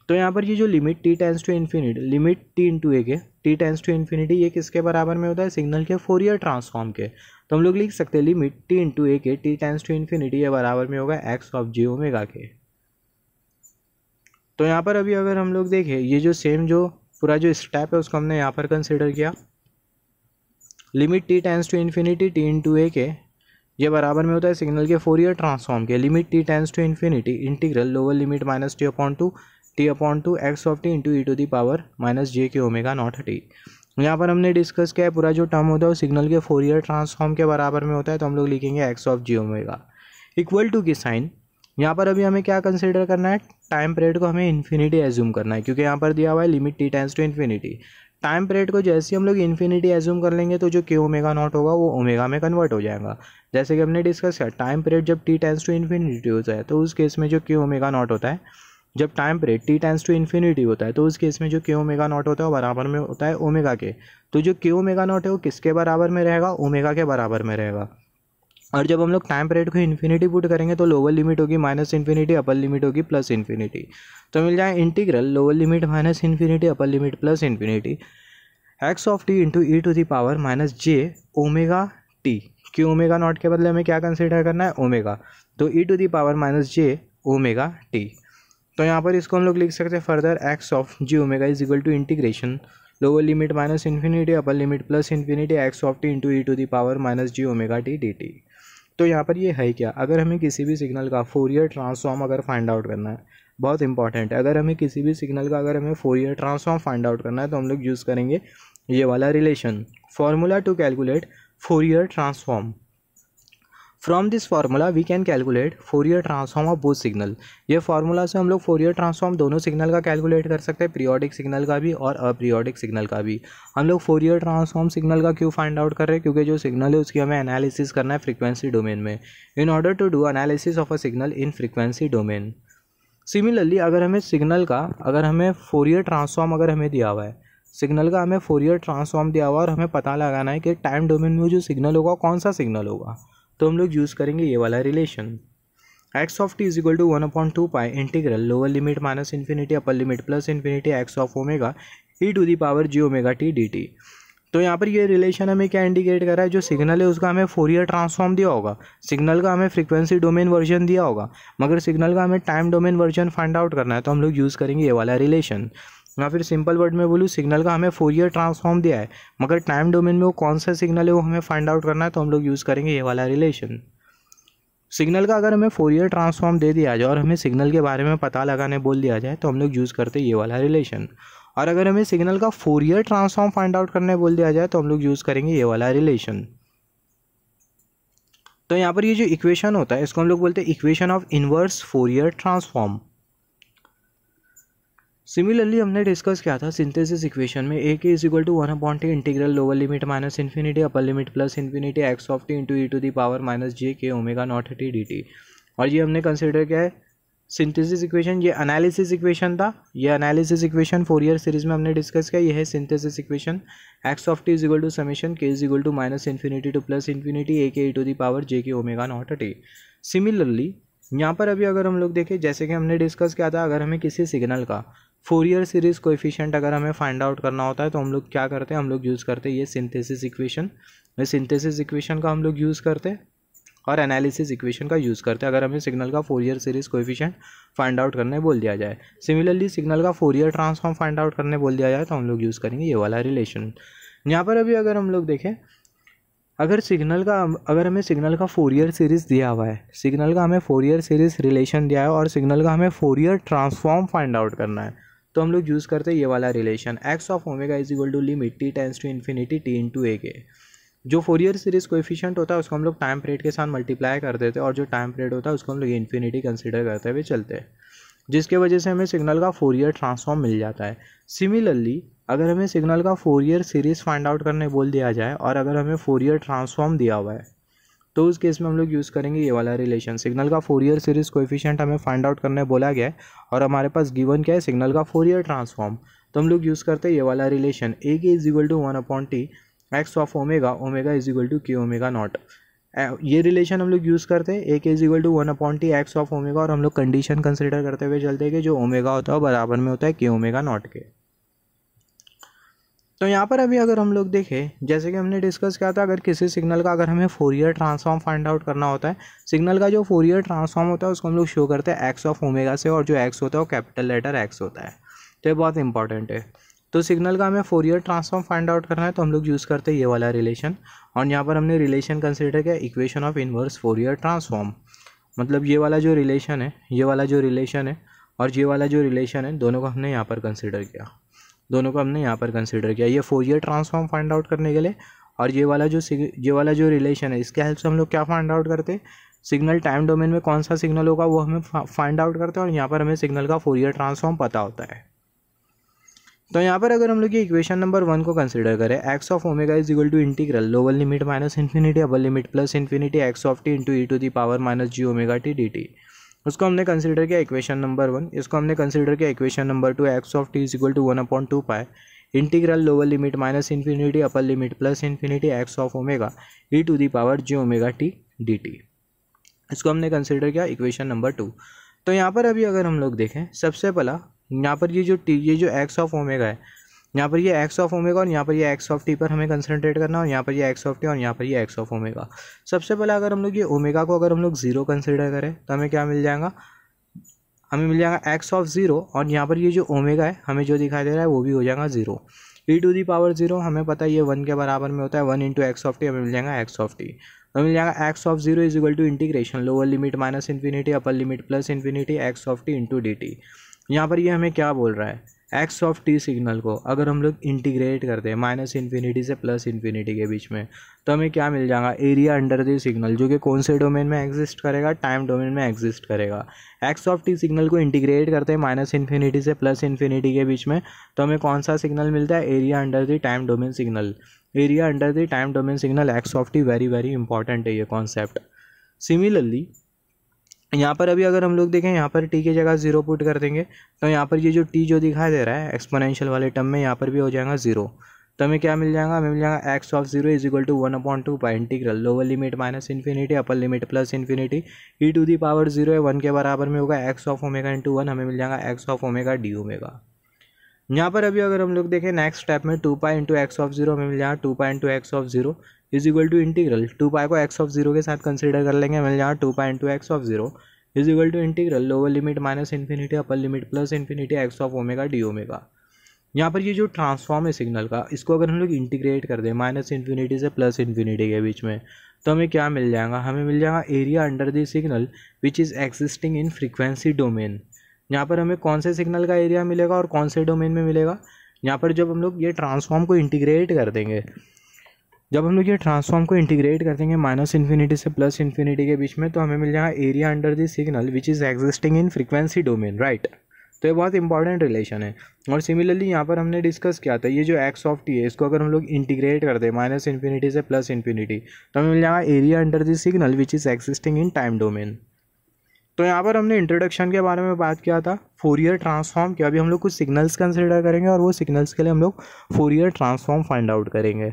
तो यहाँ पर ये जो limit T tends to infinity limit T into A K T tends to infinity ये किसके बराबर में होता है सिग्नल के फोर ईयर ट्रांसफॉर्म के तो हम लोग लिख सकते हैं limit T into A K T tends to infinity ये बराबर में होगा एक्स ऑफ जी ओमेगा के तो यहाँ पर अभी अगर हम लोग देखें ये जो सेम जो पूरा जो स्टेप है उसको हमने यहाँ पर कंसिडर किया limit T tends to infinity T into A K ये बराबर में होता है सिग्नल के फोर ईयर ट्रांसफॉर्म के limit T tends to infinity integral lower limit minus T upon two T upon two x of T into E to the power minus जे के omega naught T यहाँ पर हमने discuss किया है पूरा जो term होता है वो सिग्नल के फोर ईयर ट्रांसफॉर्म के बराबर में होता है तो हम लोग लिखेंगे X of ji omega equal to की साइन यहाँ पर अभी हमें क्या कंसिडर करना है टाइम पीरियड को हमें इन्फिनिटी एज्यूम करना है क्योंकि यहाँ पर दिया हुआ है limit T tends to infinity time period को जैसे ही हम लोग इन्फिनिटी एज्यूम कर लेंगे तो जो के ओमेगा नॉट होगा वो ओमेगा में कन्वर्ट हो जाएगा जैसे कि हमने डिस्कस किया टाइम पीरियड जब टी टेंस टू इन्फिनिटी होता है तो उस केस में जो के ओमेगा नॉट होता है जब time period T tends to infinity होता है तो उस केस में जो के ओमेगा नॉट होता है वो बराबर में होता है ओमेगा के तो जो के ओमेगा नॉट है वो किसके बराबर में रहेगा ओमेगा के बराबर में रहेगा और जब हम लोग टाइम पीरियड को इन्फिनिटी पुट करेंगे तो लोअर लिमिट होगी माइनस इन्फिनिटी अपर लिमिट होगी प्लस इन्फिनिटी तो मिल जाए integral lower limit minus infinity upper limit plus infinity x of T into E to the power minus J omega T क्यों omega naught के बदले हमें क्या कंसिडर करना है ओमेगा तो ई to the power minus J omega T तो यहाँ पर इसको हम लोग लिख सकते हैं further X of ji omega is equal to integration lower limit minus infinity upper limit plus infinity x of T into E to the power minus ji omega T D T तो यहाँ पर ये है क्या अगर हमें किसी भी सिग्नल का फोर ईयर ट्रांसफॉर्म अगर फाइंड आउट करना है बहुत इंपॉर्टेंट है अगर हमें किसी भी सिग्नल का अगर हमें Fourier transform find out करना है तो हम लोग यूज़ करेंगे ये वाला relation formula to calculate Fourier transform from this formula we can calculate Fourier transform of both signal ये फार्मूला से हम लोग फोरियर ट्रांसफॉर्म दोनों सिग्नल का कैलकुलेट कर सकते हैं पीरियोडिक सिग्नल का भी और अपीरियोडिक सिग्नल का भी हम लोग फोरियर ट्रांसफॉर्म सिग्नल का क्यों फाइंड आउट कर रहे हैं क्योंकि जो सिग्नल है उसकी हमें एनालिसिस करना है फ्रीक्वेंसी डोमेन में in order to do analysis of a signal in frequency domain similarly अगर हमें सिग्नल का अगर हमें फोरियर ट्रांसफॉर्म अगर हमें दिया हुआ है सिग्नल का हमें फोरियर ट्रांसफॉर्म दिया हुआ और हमें पता लगाना है कि टाइम डोमेन में जो सिग्नल होगा कौन सा सिग्नल होगा तो हम लोग यूज़ करेंगे ये वाला relation x of T is equal to one upon two pi integral lower limit minus infinity upper limit plus infinity x of omega E to the power G omega T D T तो यहाँ पर ये relation हमें क्या indicate कर रहा है जो सिग्नल है उसका हमें फोर ईयर ट्रांसफॉर्म दिया होगा सिग्नल का हमें फ्रीक्वेंसी डोमेन वर्जन दिया होगा मगर सिग्नल का हमें time domain version find out करना है तो हम लोग यूज़ करेंगे ये वाला रिलेशन या फिर सिंपल वर्ड में बोलूँ सिग्नल का हमें फोर ईयर ट्रांसफॉर्म दिया है मगर टाइम डोमेन में वो कौन सा सिग्नल है वो हमें फाइंड आउट करना है तो हम लोग यूज़ करेंगे ये वाला रिलेशन सिग्नल का अगर हमें फोर ईयर ट्रांसफॉर्म दे दिया जाए और हमें सिग्नल के बारे में पता लगाने बोल दिया जाए तो हम लोग यूज़ करते ये वाला रिलेशन और अगर हमें सिग्नल का Fourier transform find out करने बोल दिया जाए तो हम लोग यूज़ करेंगे ये वाला रिलेशन तो यहाँ पर ये जो इक्वेशन होता है इसको हम लोग बोलते हैं equation of inverse Fourier transform similarly हमने डिस्कस किया था सिंथेसिस इक्वेशन में ए के is equal to one upon T integral lower limit minus infinity upper limit plus infinity x of T into E to the power minus जे के omega naught T D T और ये हमने consider किया है synthesis equation ये analysis equation था ये analysis equation Fourier series में हमने डिस्कस किया ये है synthesis equation X of T is equal to summation के is equal to minus infinity to plus infinity A K E to the power जे के omega naught T similarly यहाँ पर अभी अगर हम लोग देखें जैसे कि हमने डिस्कस किया था अगर हमें किसी सिग्नल का फोरियर सीरीज़ कोएफिशिएंट अगर हमें फाइंड आउट करना होता है तो हम लोग क्या करते हैं हम लोग यूज़ करते हैं ये सिंथेसिस इक्वेशन ये सिंथेसिस इक्वेशन का हम लोग यूज़ करते हैं और एनालिसिस इक्वेशन का यूज़ करते हैं अगर हमें सिग्नल का Fourier series coefficient find out करने बोल दिया जाए सिमिलरली सिग्नल का फोरियर ट्रांसफॉर्म फाइंड आउट करने बोल दिया जाए तो हम लोग यूज़ करेंगे ये वाला रिलेशन यहाँ पर अभी अगर हम लोग देखें अगर सिग्नल का अगर हमें सिग्नल का फोर ईयर सीरीज़ दिया हुआ है सिग्नल का हमें फोर ईयर सीरीज़ रिलेशन दिया है और सिग्नल का हमें Fourier transform find out करना है तो हम लोग यूज़ करते हैं ये वाला relation x of omega is equal to limit T tends to infinity T into A K जो फोर ईयर सीरीज़ एफिशियंट होता है उसको हम लोग टाइम पीरियड के साथ मल्टीप्लाई कर देते हैं और जो टाइम पीरियड होता है उसको हम लोग इन्फिनिटी कंसिडर करते हुए चलते हैं जिसके वजह से हमें सिग्नल का फोर ईयर ट्रांसफॉर्म मिल जाता है सिमिलरली अगर हमें सिग्नल का Fourier series find out करने बोल दिया जाए और अगर हमें फोर ईयर ट्रांसफॉर्म दिया हुआ है तो उस केस में हम लोग यूज़ करेंगे ये वाला रिलेशन सिग्नल का फोर ईयर सीरीज़ कोएफिशिएंट हमें फाइंड आउट करने बोला गया है और हमारे पास गिवन क्या है सिग्नल का फोर ईयर ट्रांसफॉर्म तो हम लोग यूज़ करते हैं ये वाला रिलेशन ए के is equal to one upon T x of omega omega is equal to K omega naught ये रिलेशन हम लोग यूज़ करते हैं ए के is equal to one upon T x of omega और हम लोग कंडीशन कंसिडर करते हुए चलते हैं कि जो ओमेगा होता है वो बराबर में होता है के ओमेगा नॉट के तो यहाँ पर अभी अगर हम लोग देखें जैसे कि हमने डिस्कस किया था अगर किसी सिग्नल का अगर हमें Fourier transform find out करना होता है सिग्नल का जो फोर ईयर ट्रांसफॉर्म होता है उसको हम लोग शो करते हैं एक्स ऑफ ओमेगा से और जो एक्स होता है वो कैपिटल लेटर एक्स होता है तो ये बहुत इंपॉर्टेंट है तो सिग्नल का हमें Fourier transform find out करना है तो हम लोग यूज़ करते हैं ये वाला रिलेशन और यहाँ पर हमने रिलेशन कंसिडर किया equation of inverse Fourier transform मतलब ये वाला जो रिलेशन है ये वाला जो रिलेशन है और ये वाला जो रिलेशन है दोनों को हमने यहाँ पर कंसिडर किया दोनों को हमने यहाँ पर कंसिडर किया ये Fourier transform find out करने के लिए और ये वाला जो ये वाला जो रिलेशन है इसके हेल्प से हम लोग क्या फाइंड आउट करते सिग्नल टाइम डोमेन में कौन सा सिग्नल होगा वो हमें फाइंड आउट करते हैं और यहाँ पर हमें सिग्नल का फोर ईयर ट्रांसफॉर्म पता होता है तो यहाँ पर अगर हम लोग ये इक्वेशन नंबर वन को कंसिडर करें x of omega is equal to integral lower limit minus infinity upper limit plus infinity x of T into E to the power minus ji omega T D T उसको हमने consider किया equation number one इसको हमने consider किया equation number two x of T is equal to one upon two pi integral lower limit minus infinity upper limit plus infinity x of omega E to the power G omega T D T इसको हमने consider किया equation number to तो यहाँ पर अभी अगर हम लोग देखें सबसे पहला यहाँ पर ये जो टी ये जो एक्स ऑफ ओमेगा है यहाँ पर ये एक्स ऑफ ओमेगा और यहाँ पर ये एक्स ऑफ टी पर हमें कंसनट्रेट करना और यहाँ पर ये एक्स ऑफ टी और यहाँ पर ये एक्स ऑफ ओमेगा सबसे पहले अगर हम लोग ये ओमेगा को अगर हम लोग ज़ीरो कंसिडर करें तो हमें क्या मिल जाएगा हमें मिल जाएगा एक्स ऑफ ज़ीरो और यहाँ पर ये जो ओमेगा है हमें जो दिखाई दे रहा है वो भी हो जाएगा zero E to the power zero हमें पता है ये वन के बराबर में होता है one into X of T हमें मिल जाएगा एक्स ऑफ टी हमें मिल जाएगा x of zero is equal to integration lower limit minus infinity upper limit plus infinity x of T into D T यहाँ पर ये हमें क्या बोल रहा है एक्स ऑफ टी सिग्नल को अगर हम लोग इंटीग्रेट करते हैं माइनस इन्फिनिटी से प्लस इन्फिनिटी के बीच में तो हमें क्या मिल जाएगा एरिया अंडर द सिग्नल जो कि कौन से डोमेन में एग्जिस्ट करेगा टाइम डोमेन में एग्जिस्ट करेगा एक्स ऑफ टी सिग्नल को इंटीग्रेट करते हैं माइनस इन्फिनिटी से प्लस इन्फिनिटी के बीच में तो हमें कौन सा सिग्नल मिलता है area under the time domain signal area under the time domain signal x of T very very important है ये कॉन्सेप्ट सिमिलरली यहाँ पर अभी अगर हम लोग देखें यहाँ पर टी की जगह ज़ीरो पुट कर देंगे तो यहाँ पर ये जो टी जो दिखाई दे रहा है एक्सपोनेंशियल वाले टर्म में यहाँ पर भी हो जाएगा ज़ीरो तो हमें क्या मिल जाएगा हमें मिल जाएगा x of zero is equal to one upon two pi integral lower limit minus infinity upper limit plus infinity E to the power zero है वन के बराबर में होगा X of omega into one हमें मिल जाएगा x of omega D omega यहाँ पर अभी अगर हम लोग देखें नेक्स्ट स्टेप में two pi into X of zero मिल जाए two pi into X of zero is equal to integral two pi को एक्स ऑफ जीरो के साथ कंसिडर कर लेंगे मिल जाए two pi into X of zero is equal to integral lower limit minus infinity upper limit plus infinity x of omega D omega यहाँ पर ये जो ट्रांसफॉर्म है सिग्नल का इसको अगर हम लोग इंटीग्रेट कर दें माइनस इन्फिनिटी से प्लस इन्फिनिटी के बीच में तो हमें क्या मिल जाएगा हमें मिल जाएगा area under the signal which is existing in frequency domain यहाँ पर हमें कौन से सिग्नल का एरिया मिलेगा और कौन से डोमेन में मिलेगा यहाँ पर जब हम लोग ये ट्रांसफॉर्म को इंटीग्रेट कर देंगे जब हम लोग ये ट्रांसफॉर्म को इंटीग्रेट कर देंगे माइनस इन्फिनिटी से प्लस इन्फिनिटी के बीच में तो हमें मिल जाएगा area under the signal which is existing in frequency domain right तो ये बहुत इंपॉर्टेंट रिलेशन है और सिमिलरली यहाँ पर हमने डिस्कस किया था ये जो एक्स ऑफ टी है इसको अगर हम लोग इंटीग्रेट कर दें माइनस इन्फिनिटी से प्लस इन्फिनिटी तो हमें मिल जाएगा area under the signal which is existing in time domain तो यहाँ पर हमने इंट्रोडक्शन के बारे में बात किया था फोर ईयर ट्रांसफॉर्म के अभी हम लोग कुछ सिग्नल्स कंसिडर करेंगे और वो सिग्नल्स के लिए हम लोग Fourier transform find out करेंगे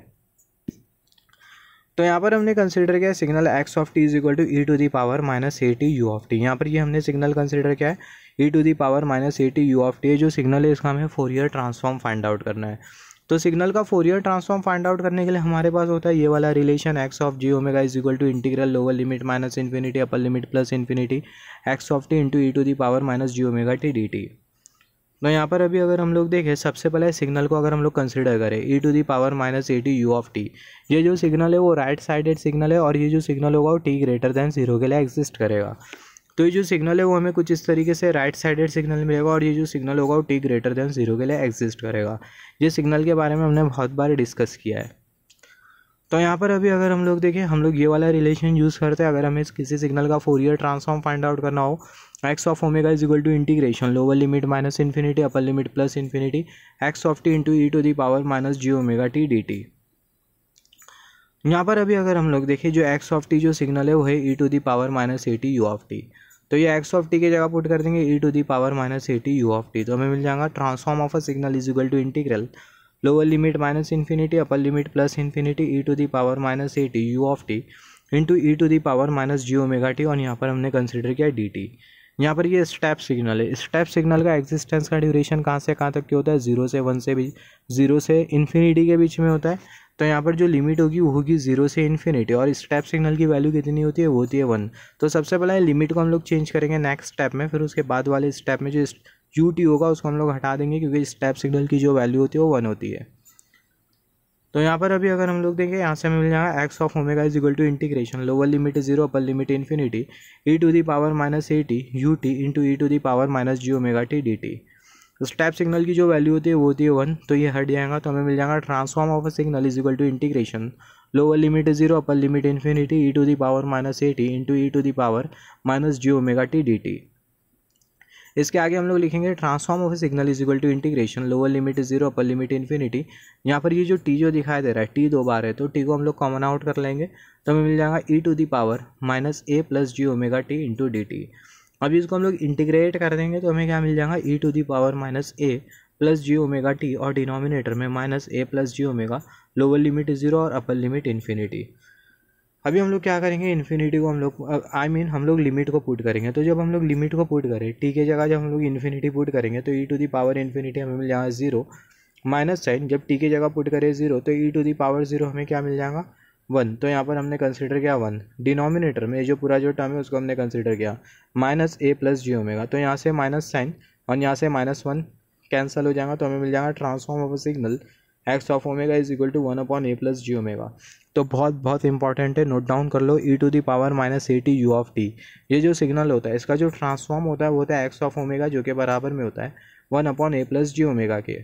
तो यहाँ पर हमने कंसिडर किया signal x of T is equal to e to the power minus a t u of t यहाँ पर ये हमने सिग्नल कंसिडर किया है e to the power minus a t u of t जो सिग्नल है इसका हमें ईयर ट्रांसफॉर्म फाइंड आउट करना है तो सिग्नल का फोरियर ट्रांसफॉर्म फाइंड आउट करने के लिए हमारे पास होता है ये वाला relation x of ji omega is equal to integral lower limit minus infinity upper limit plus infinity x of T into E to the power minus ji omega T D T तो यहाँ पर अभी अगर हम लोग देखें सबसे पहले सिग्नल को अगर हम लोग कंसिडर करें e to the power minus a t u of t ये जो सिग्नल है वो राइट साइडेड सिग्नल है और ये जो सिग्नल होगा वो टी ग्रेटर दैन जीरो के लिए एग्जिस्ट करेगा तो ये जो सिग्नल है वो हमें कुछ इस तरीके से राइट साइडेड सिग्नल मिलेगा और ये जो सिग्नल होगा वो टी ग्रेटर देन जीरो के लिए एग्जिस्ट करेगा ये सिग्नल के बारे में हमने बहुत बार डिस्कस किया है तो यहाँ पर अभी अगर हम लोग देखें हम लोग ये वाला रिलेशन यूज़ करते हैं अगर हमें किसी सिग्नल का Fourier transform find out करना हो x of omega is equal to integration lower limit minus infinity upper limit plus infinity x of T into E to the power minus ji omega T D T यहाँ पर अभी अगर हम लोग देखें जो एक्स ऑफ टी जो signal है वो है e to the power minus a t u of t तो ये एक्स ऑफ टी की जगह पुट कर देंगे e to the power minus a t u of t तो हमें मिल जाएगा transform of a signal is equal to integral lower limit minus infinity upper limit plus infinity E to the power minus a t u of T into E to the power minus ji omega t और यहाँ पर हमने consider किया D T यहाँ पर ये step signal है step signal का एग्जिस्टेंस का ड्यूरेशन कहाँ से कहाँ तक के होता है जीरो से वन से भी जीरो से इन्फिनिटी के बीच में होता है तो यहाँ पर जो लिमिट होगी वो होगी जीरो से इन्फिनिटी और स्टेप सिग्नल की वैल्यू कितनी होती है वो होती है वन तो सबसे पहले लिमिट को हम लोग चेंज करेंगे नेक्स्ट स्टेप में फिर उसके बाद वाले स्टेप में जो यू टी होगा उसको हम लोग हटा देंगे क्योंकि स्टेप सिग्नल की जो वैल्यू होती है वो वन होती है तो यहाँ पर अभी अगर हम लोग देखें यहाँ से मिल जाएगा x of omega is equal to integration lower limit zero upper limit infinity E to the power minus a t u t into E to the power minus ji omega T D t step तो signal की जो value होती है वो होती है one तो ये हट जाएगा तो हमें मिल जाएगा transform of a signal is equal to integration lower limit zero upper limit infinity E to the power minus a t into E to the power minus ji omega T D t इसके आगे हम लोग लिखेंगे transform of a signal is equal to integration lower limit zero upper limit infinity यहाँ पर ये जो T जो दिखाई दे रहा है टी दो बार है तो टी को हम लोग कॉमन आउट कर लेंगे तो हमें मिल जाएगा e to the power minus a plus ji omega t into D t अभी इसको हम लोग इंटीग्रेट कर देंगे तो हमें क्या मिल जाएगा e to the power minus a plus ji omega t और डिनोमिनेटर में minus a plus ji omega lower limit zero और अपर लिमिट इन्फिनिटी अभी हम लोग क्या करेंगे इन्फिनिटी को हम लोग आई मीन हम लोग लिमिट को पुट करेंगे तो जब हम लोग लिमिट को पुट करें टी के जगह जब हम लोग इन्फिनिटी पुट करेंगे तो ई टू दी पावर इन्फिनिटी हमें मिल जाएगा ज़ीरो माइनस साइन जब टी की जगह पुट करें ज़ीरो तो ई टू दी पावर ज़ीरो हमें क्या मिल जाएगा वन तो यहाँ पर हमने कंसिडर किया वन डिनोमिनेटर में जो पूरा जो टर्म है उसको हमने कंसिडर किया minus a plus ji omega तो यहाँ से माइनस साइन और यहाँ से माइनस वन कैंसिल हो जाएगा तो हमें मिल जाएगा transform of a signal x of omega is equal to one upon a plus ji omega तो बहुत बहुत इंपॉर्टेंट है नोट डाउन कर लो e to the power minus a t u of t ये जो सिग्नल होता है इसका जो ट्रांसफॉर्म होता है वो होता है एक्स ऑफ ओमेगा जो के बराबर में होता है one upon a plus ji omega के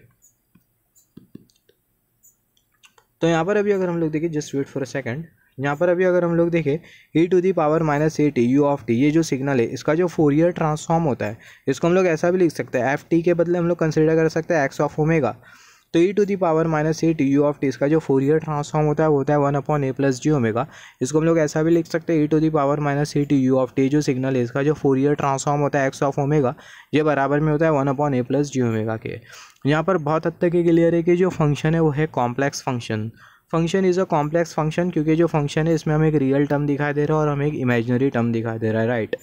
तो यहाँ पर अभी अगर हम लोग देखें just wait for a second यहाँ पर अभी अगर हम लोग देखें e to the power minus a t u of t ये जो सिग्नल है इसका जो फोर ईयर ट्रांसफॉर्म होता है इसको हम लोग ऐसा भी लिख सकते हैं एफ टी के बदले हम लोग कंसिडर कर सकते हैं एक्स ऑफ ओमेगा तो ई to the power minus a t u of t इसका जो फोर ईयर ट्रांसफॉर्म होता है वो होता है one upon a plus ji omega इसको हम लोग ऐसा भी लिख सकते हैं e to the power minus a t u of t जो सिग्नल है इसका जो फोर ईयर ट्रांसफॉर्म होता है एक्स ऑफ ओमेगा ये बराबर में होता है one upon a plus ji omega के यहाँ पर बहुत हद तक ये क्लियर है कि जो फंक्शन है वो है complex function function is a complex function क्योंकि जो फंक्शन है इसमें हमें एक रियल टर्म दिखाई दे रहा है और हमें एक इमेजनरी टर्म दिखाई दे रहा है राइट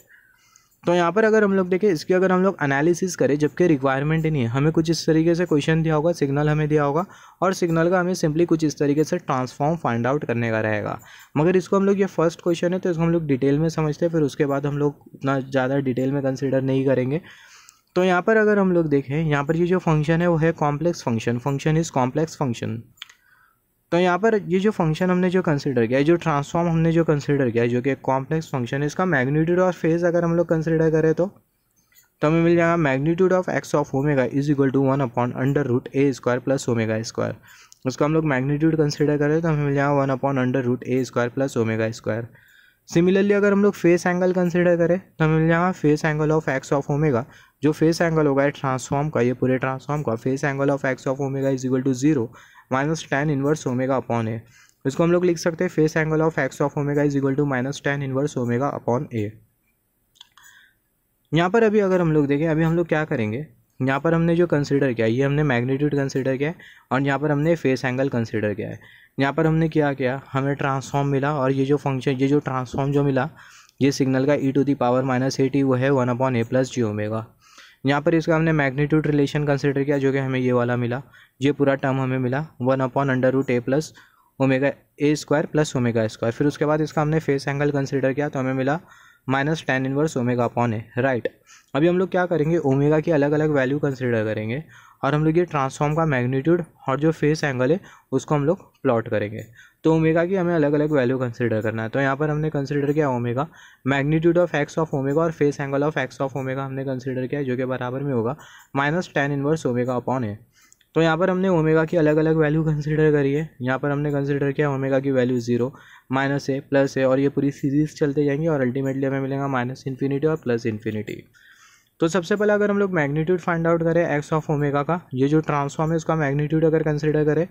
तो यहाँ पर अगर हम लोग देखें इसकी अगर हम लोग एनालिसिस करें जबकि रिक्वायरमेंट ही नहीं है हमें कुछ इस तरीके से क्वेश्चन दिया होगा सिग्नल हमें दिया होगा और सिग्नल का हमें सिंपली कुछ इस तरीके से ट्रांसफॉर्म फाइंड आउट करने का रहेगा मगर इसको हम लोग ये फर्स्ट क्वेश्चन है तो इसको हम लोग डिटेल में समझते हैं फिर उसके बाद हम लोग उतना ज़्यादा डिटेल में कंसिडर नहीं करेंगे तो यहाँ पर अगर हम लोग देखें यहाँ पर ये जो फंक्शन है वो है complex function function is complex function तो यहाँ पर ये जो फंक्शन हमने जो कंसिडर किया है जो ट्रांसफॉर्म हमने जो कंसिडर किया है जो कि कॉम्प्लेक्स फंक्शन है इसका मैग्नीट्यूड और फेज़ अगर हम लोग कंसिडर करें तो तो हमें मिल जाएगा magnitude of x of omega is equal to one upon under root a square plus omega square उसका हम लोग मैग्नीट्यूड कंसिडर करें तो हमें मिल जाएगा one upon under root a square plus omega square similarly अगर हम लोग फेस एंगल कंसिडर करें तो हमें मिल जाएगा phase angle of x of omega जो फेस एंगल होगा ट्रांसफॉर्म का ये पूरे ट्रांसफॉर्म का phase angle of x of omega is equal to zero minus tan inverse omega upon a इसको हम लोग लिख सकते हैं phase angle of x of omega is equal to minus tan inverse omega upon a यहाँ पर अभी अगर हम लोग देखें अभी हम लोग क्या करेंगे यहाँ पर हमने जो कंसिडर किया ये हमने मैग्नीट्यूड कंसिडर किया है और यहाँ पर हमने फेस एंगल कंसिडर किया है यहाँ पर हमने क्या किया हमें ट्रांसफॉर्म मिला और ये जो फंक्शन ये जो ट्रांसफॉर्म जो मिला ये सिग्नल का e to the power minus a t वो है one upon a plus ji omega यहाँ पर इसका हमने मैग्नीट्यूड रिलेशन कंसिडर किया जो कि हमें ये वाला मिला ये पूरा टर्म हमें मिला one upon under root a plus omega a square plus omega square फिर उसके बाद इसका हमने फेस एंगल कंसिडर किया तो हमें मिला minus tan inverse omega upon a right अभी हम लोग क्या करेंगे ओमेगा की अलग अलग वैल्यू कंसिडर करेंगे और हम लोग ये ट्रांसफॉर्म का मैग्नीट्यूड और जो फेस एंगल है उसको हम लोग प्लॉट करेंगे तो ओमेगा की हमें अलग अलग वैल्यू कंसिडर करना है तो यहाँ पर हमने कंसिडर किया omega magnitude of x of omega और phase angle of x of omega हमने कंसिडर किया जो कि बराबर में होगा minus tan inverse omega upon है तो यहाँ पर हमने ओमेगा की अलग अलग वैल्यू कंसिडर करी है यहाँ पर हमने कंसिडर किया ओमेगा की वैल्यू जीरो माइनस है प्लस है और ये पूरी सीरीज चलते जाएंगे और अल्टीमेटली हमें मिलेगा माइनस इन्फिनिटी और प्लस इन्फिनिटी तो सबसे पहले अगर हम लोग मैग्नीट्यूड फाइंड आउट करें एक्स ऑफ ओमेगा का ये जो ट्रांसफॉर्म है उसका मैग्नीट्यूड अगर कंसिडर करें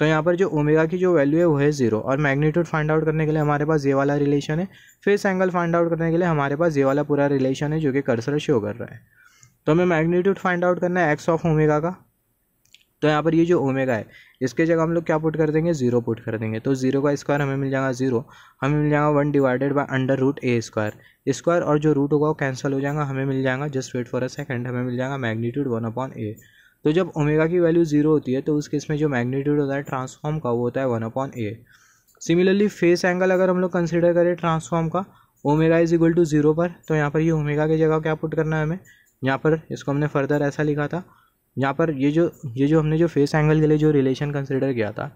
तो यहाँ पर जो ओमेगा की जो वैल्यू है वो है जीरो और मैग्नीट्यूड फाइंड आउट करने के लिए हमारे पास ये वाला रिलेशन है फेस एंगल फाइंड आउट करने के लिए हमारे पास ये वाला पूरा रिलेशन है जो कि कर्सर शो कर रहा है तो हमें मैग्नीट्यूड फाइंड आउट करना है एक्स ऑफ ओमेगा का तो यहाँ पर ये जो ओमेगा है इसके जगह हम लोग क्या पुट कर देंगे जीरो पुट कर देंगे तो जीरो का स्क्वायर हमें मिल जाएगा जीरो हमें मिल जाएगा one divided by under root a square square और जो रूट होगा वो कैंसिल हो जाएगा हमें मिल जाएगा just wait for a second हमें मिल जाएगा मैग्नीट्यूड वन अपॉन ए तो जब ओमेगा की वैल्यू जीरो होती है तो उस केस में जो मैग्नीट्यूड होता है ट्रांसफॉर्म का वो होता है one upon a similarly phase angle अगर हम लोग कंसिडर करें ट्रांसफॉर्म का omega is equal to zero पर तो यहाँ पर ये ओमेगा की जगह क्या पुट करना है हमें यहाँ पर इसको हमने फर्दर ऐसा लिखा था यहाँ पर ये जो ये जो हमने जो फेस एंगल के लिए जो रिलेशन कंसिडर किया था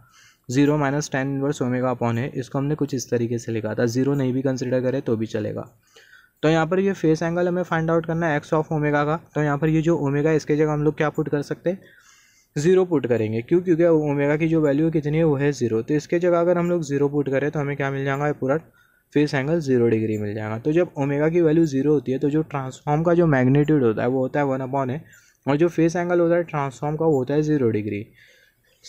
zero minus tan inverse omega upon है इसको हमने कुछ इस तरीके से लिखा था जीरो नहीं भी कंसिडर करें तो भी चलेगा तो यहाँ पर ये फेस एंगल हमें फाइंड आउट करना है एक्स ऑफ ओमेगा का तो यहाँ पर ये जो ओमेगा इसके जगह हम लोग क्या पुट कर सकते ज़ीरो पुट करेंगे क्यों क्योंकि ओमेगा की जो वैल्यू कितनी है वो है ज़ीरो तो इसके जगह अगर हम लोग ज़ीरो पुट करें तो हमें क्या मिल जाएगा पूरा फेस एंगल ज़ीरो डिग्री मिल जाएगा तो जब ओमेगा की वैल्यू ज़ीरो होती है तो जो ट्रांसफॉर्म का जो मैग्नीट्यूड होता है वो होता है वन अपॉन है और जो फेस एंगल होता है ट्रांसफॉर्म का वो होता है ज़ीरो डिग्री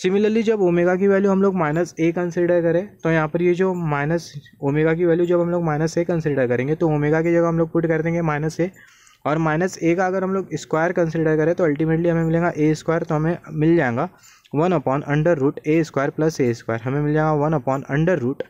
सिमिलरली जब ओमेगा की वैल्यू हम लोग माइनस ए कंसिडर करें तो यहाँ पर ये जो माइनस ओमेगा की वैल्यू जब हम लोग माइनस ए कंसिडर करेंगे तो ओमेगा की जगह हम लोग पुट कर देंगे माइनस ए और माइनस ए का अगर हम लोग स्क्वायर कंसिडर करें तो अल्टीमेटली हमें मिलेगा ए स्क्वायर तो हमें मिल जाएगा one upon under root a square plus a square हमें मिल जाएगा one upon under root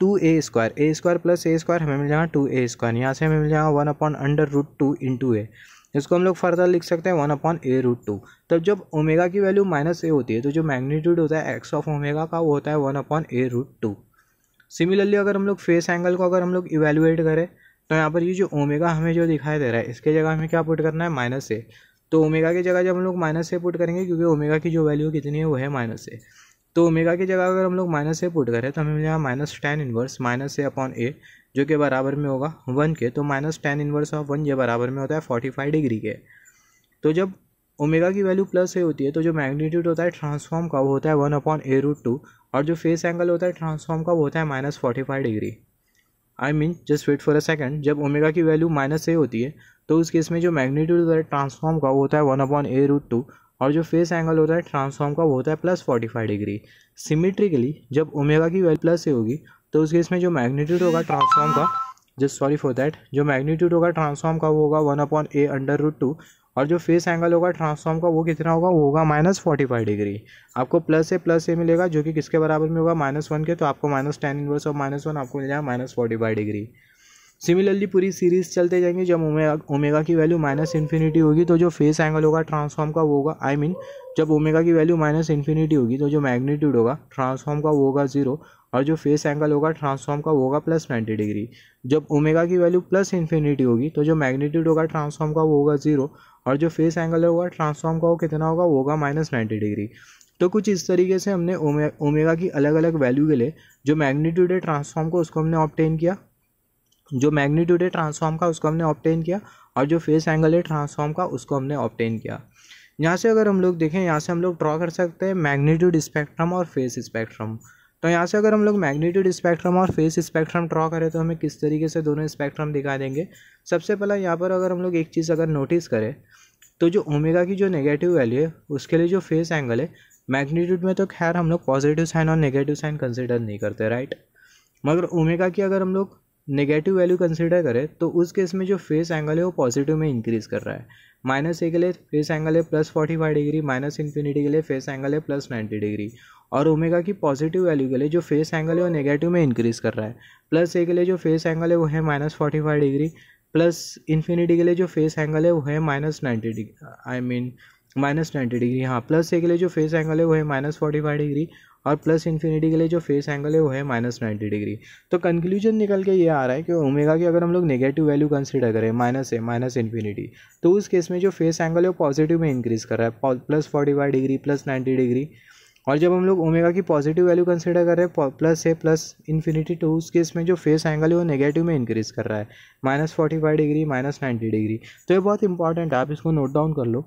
two a square a square plus a square हमें मिल जाएगा टू ए स्क्वायर यहाँ से हमें मिल जाएगा one upon under root two into a इसको हम लोग फर्दर लिख सकते हैं one upon a root two तब जब ओमेगा की वैल्यू माइनस ए होती है तो जो मैग्नीट्यूड होता है एक्स ऑफ ओमेगा का वो होता है one upon a root two similarly अगर हम लोग फेस एंगल को अगर हम लोग इवेलुएट करें तो यहाँ पर ये जो ओमेगा हमें जो दिखाई दे रहा है इसके जगह हमें क्या पुट करना है माइनस ए तो ओमेगा की जगह जब हम लोग माइनस ए पुट करेंगे क्योंकि ओमेगा की जो वैल्यू कितनी है वो है माइनस ए तो ओमेगा की जगह अगर हम लोग माइनस ए पुट करें तो हमें यहाँ minus tan inverse minus a upon a जो कि बराबर में होगा वन के तो minus tan inverse of one ये बराबर में होता है फोर्टी फाइव डिग्री के तो जब ओमेगा की वैल्यू प्लस ए होती है तो जो मैग्नीट्यूड होता है ट्रांसफॉर्म का वो होता है one upon a root two और जो फेस एंगल होता है ट्रांसफॉर्म का वो होता है minus forty five degree I mean just wait for a second जब ओमेगा की वैल्यू माइनस ए होती है तो उस केस में जो मैग्नीट्यूड होता है ट्रांसफॉर्म का वो होता है one upon a root two और जो फेस एंगल होता है ट्रांसफॉर्म का वो होता है plus forty five degree symmetrically जब ओमेगा की वैल्यू प्लस से होगी तो उस केस में जो मैग्नीट्यूड होगा ट्रांसफॉर्म का जस्ट सॉरी फॉर दैट जो मैग्नीट्यूड होगा ट्रांसफॉर्म का वो होगा one upon a under root two और जो फेस एंगल होगा ट्रांसफॉर्म का वो कितना होगा वो होगा माइनस फोर्टी फाइव डिग्री आपको प्लस ए प्लस ए मिलेगा जो कि किसके बराबर में होगा माइनस वन के तो आपको minus tan inverse of minus one आपको मिल जाएगा minus forty five degree similarly पूरी सीरीज चलते जाएंगे जब ओमेगा ओमेगा की वैल्यू माइनस इन्फिनिटी होगी तो जो फेस एंगल होगा ट्रांसफॉर्म का वो होगा आई मीन जब ओमेगा की वैल्यू माइनस इन्फिनिटी होगी तो जो मैग्नीट्यूड होगा ट्रांसफॉर्म का वो होगा ज़ीरो और जो फेस एंगल होगा ट्रांसफॉर्म का वो होगा प्लस नाइन्टी डिग्री जब ओमेगा की वैल्यू प्लस इन्फिनिटी होगी तो जो मैग्नीट्यूड होगा ट्रांसफॉर्म का वो होगा ज़ीरो और जो फेस एंगल होगा ट्रांसफॉर्म का वो कितना होगा वो होगा माइनस नाइन्टी डिग्री तो कुछ इस तरीके से हमने ओमेगा की अलग अलग वैल्यू के लिए जो मैग्नीट्यूड है ट्रांसफॉर्म को उसको हमने ऑप्टेन किया जो मैग्नीट्यूड है ट्रांसफॉर्म का उसको हमने ऑप्टेन किया और जो फेस एंगल है ट्रांसफॉर्म का उसको हमने ऑप्टेन किया यहाँ से अगर हम लोग देखें यहाँ से हम लोग ड्रॉ कर सकते हैं मैग्नीट्यूड स्पेक्ट्रम और फेस स्पेक्ट्रम तो यहाँ से अगर हम लोग मैग्नीट्यूड स्पेक्ट्रम और फेस स्पेक्ट्रम ड्रॉ करें तो हमें किस तरीके से दोनों स्पेक्ट्रम दिखा देंगे सबसे पहला यहाँ पर अगर हम लोग एक चीज़ अगर नोटिस करें तो जो ओमेगा की जो नेगेटिव वैल्यू है उसके लिए जो फेस एंगल है मैग्नीट्यूड में तो खैर हम लोग पॉजिटिव साइन और नेगेटिव साइन कंसिडर नहीं करते राइट मगर ओमेगा की अगर हम लोग नेगेटिव वैल्यू कंसिडर करें तो उस केस में जो फेस एंगल है वो पॉजिटिव में इंक्रीज़ कर रहा है माइनस ए के लिए फेस एंगल है plus forty five degree minus infinity के लिए फेस एंगल है प्लस नाइन्टी डिग्री और ओमेगा की पॉजिटिव वैल्यू के लिए जो फेस एंगल है वो नेगेटिव में इंक्रीज़ कर रहा है प्लस ए के लिए जो फेस एंगल है वो है minus forty five degree plus infinity के लिए जो फेस एंगल है वो है minus ninety degree I mean minus ninety degree हाँ प्लस ए के लिए जो फेस एंगल है वो है माइनस फोर्टी फाइव डिग्री और प्लस इन्फिनिटी के लिए जो फेस एंगल है वो है माइनस नाइन्टी डिग्री तो कंक्लूजन निकल के ये आ रहा है कि ओमेगा की अगर हम लोग नेगेटिव वैल्यू कंसिडर करें माइनस है माइनस इन्फिनिटी तो उस केस में जो फेस एंगल है वो पॉजिटिव में इंक्रीज़ कर रहा है plus forty five degree plus ninety degree और जब हम लोग ओमेगा की पॉजिटिव वैल्यू कंसिडर कर रहे हैं प्लस है प्लस इन्फिनिटी तो उस केस में जो फेस एंगल है वो नेगेटिव में इंक्रीज़ कर रहा है minus forty five degree minus ninety degree तो ये बहुत इंपॉर्टेंट है आप इसको नोट डाउन कर लो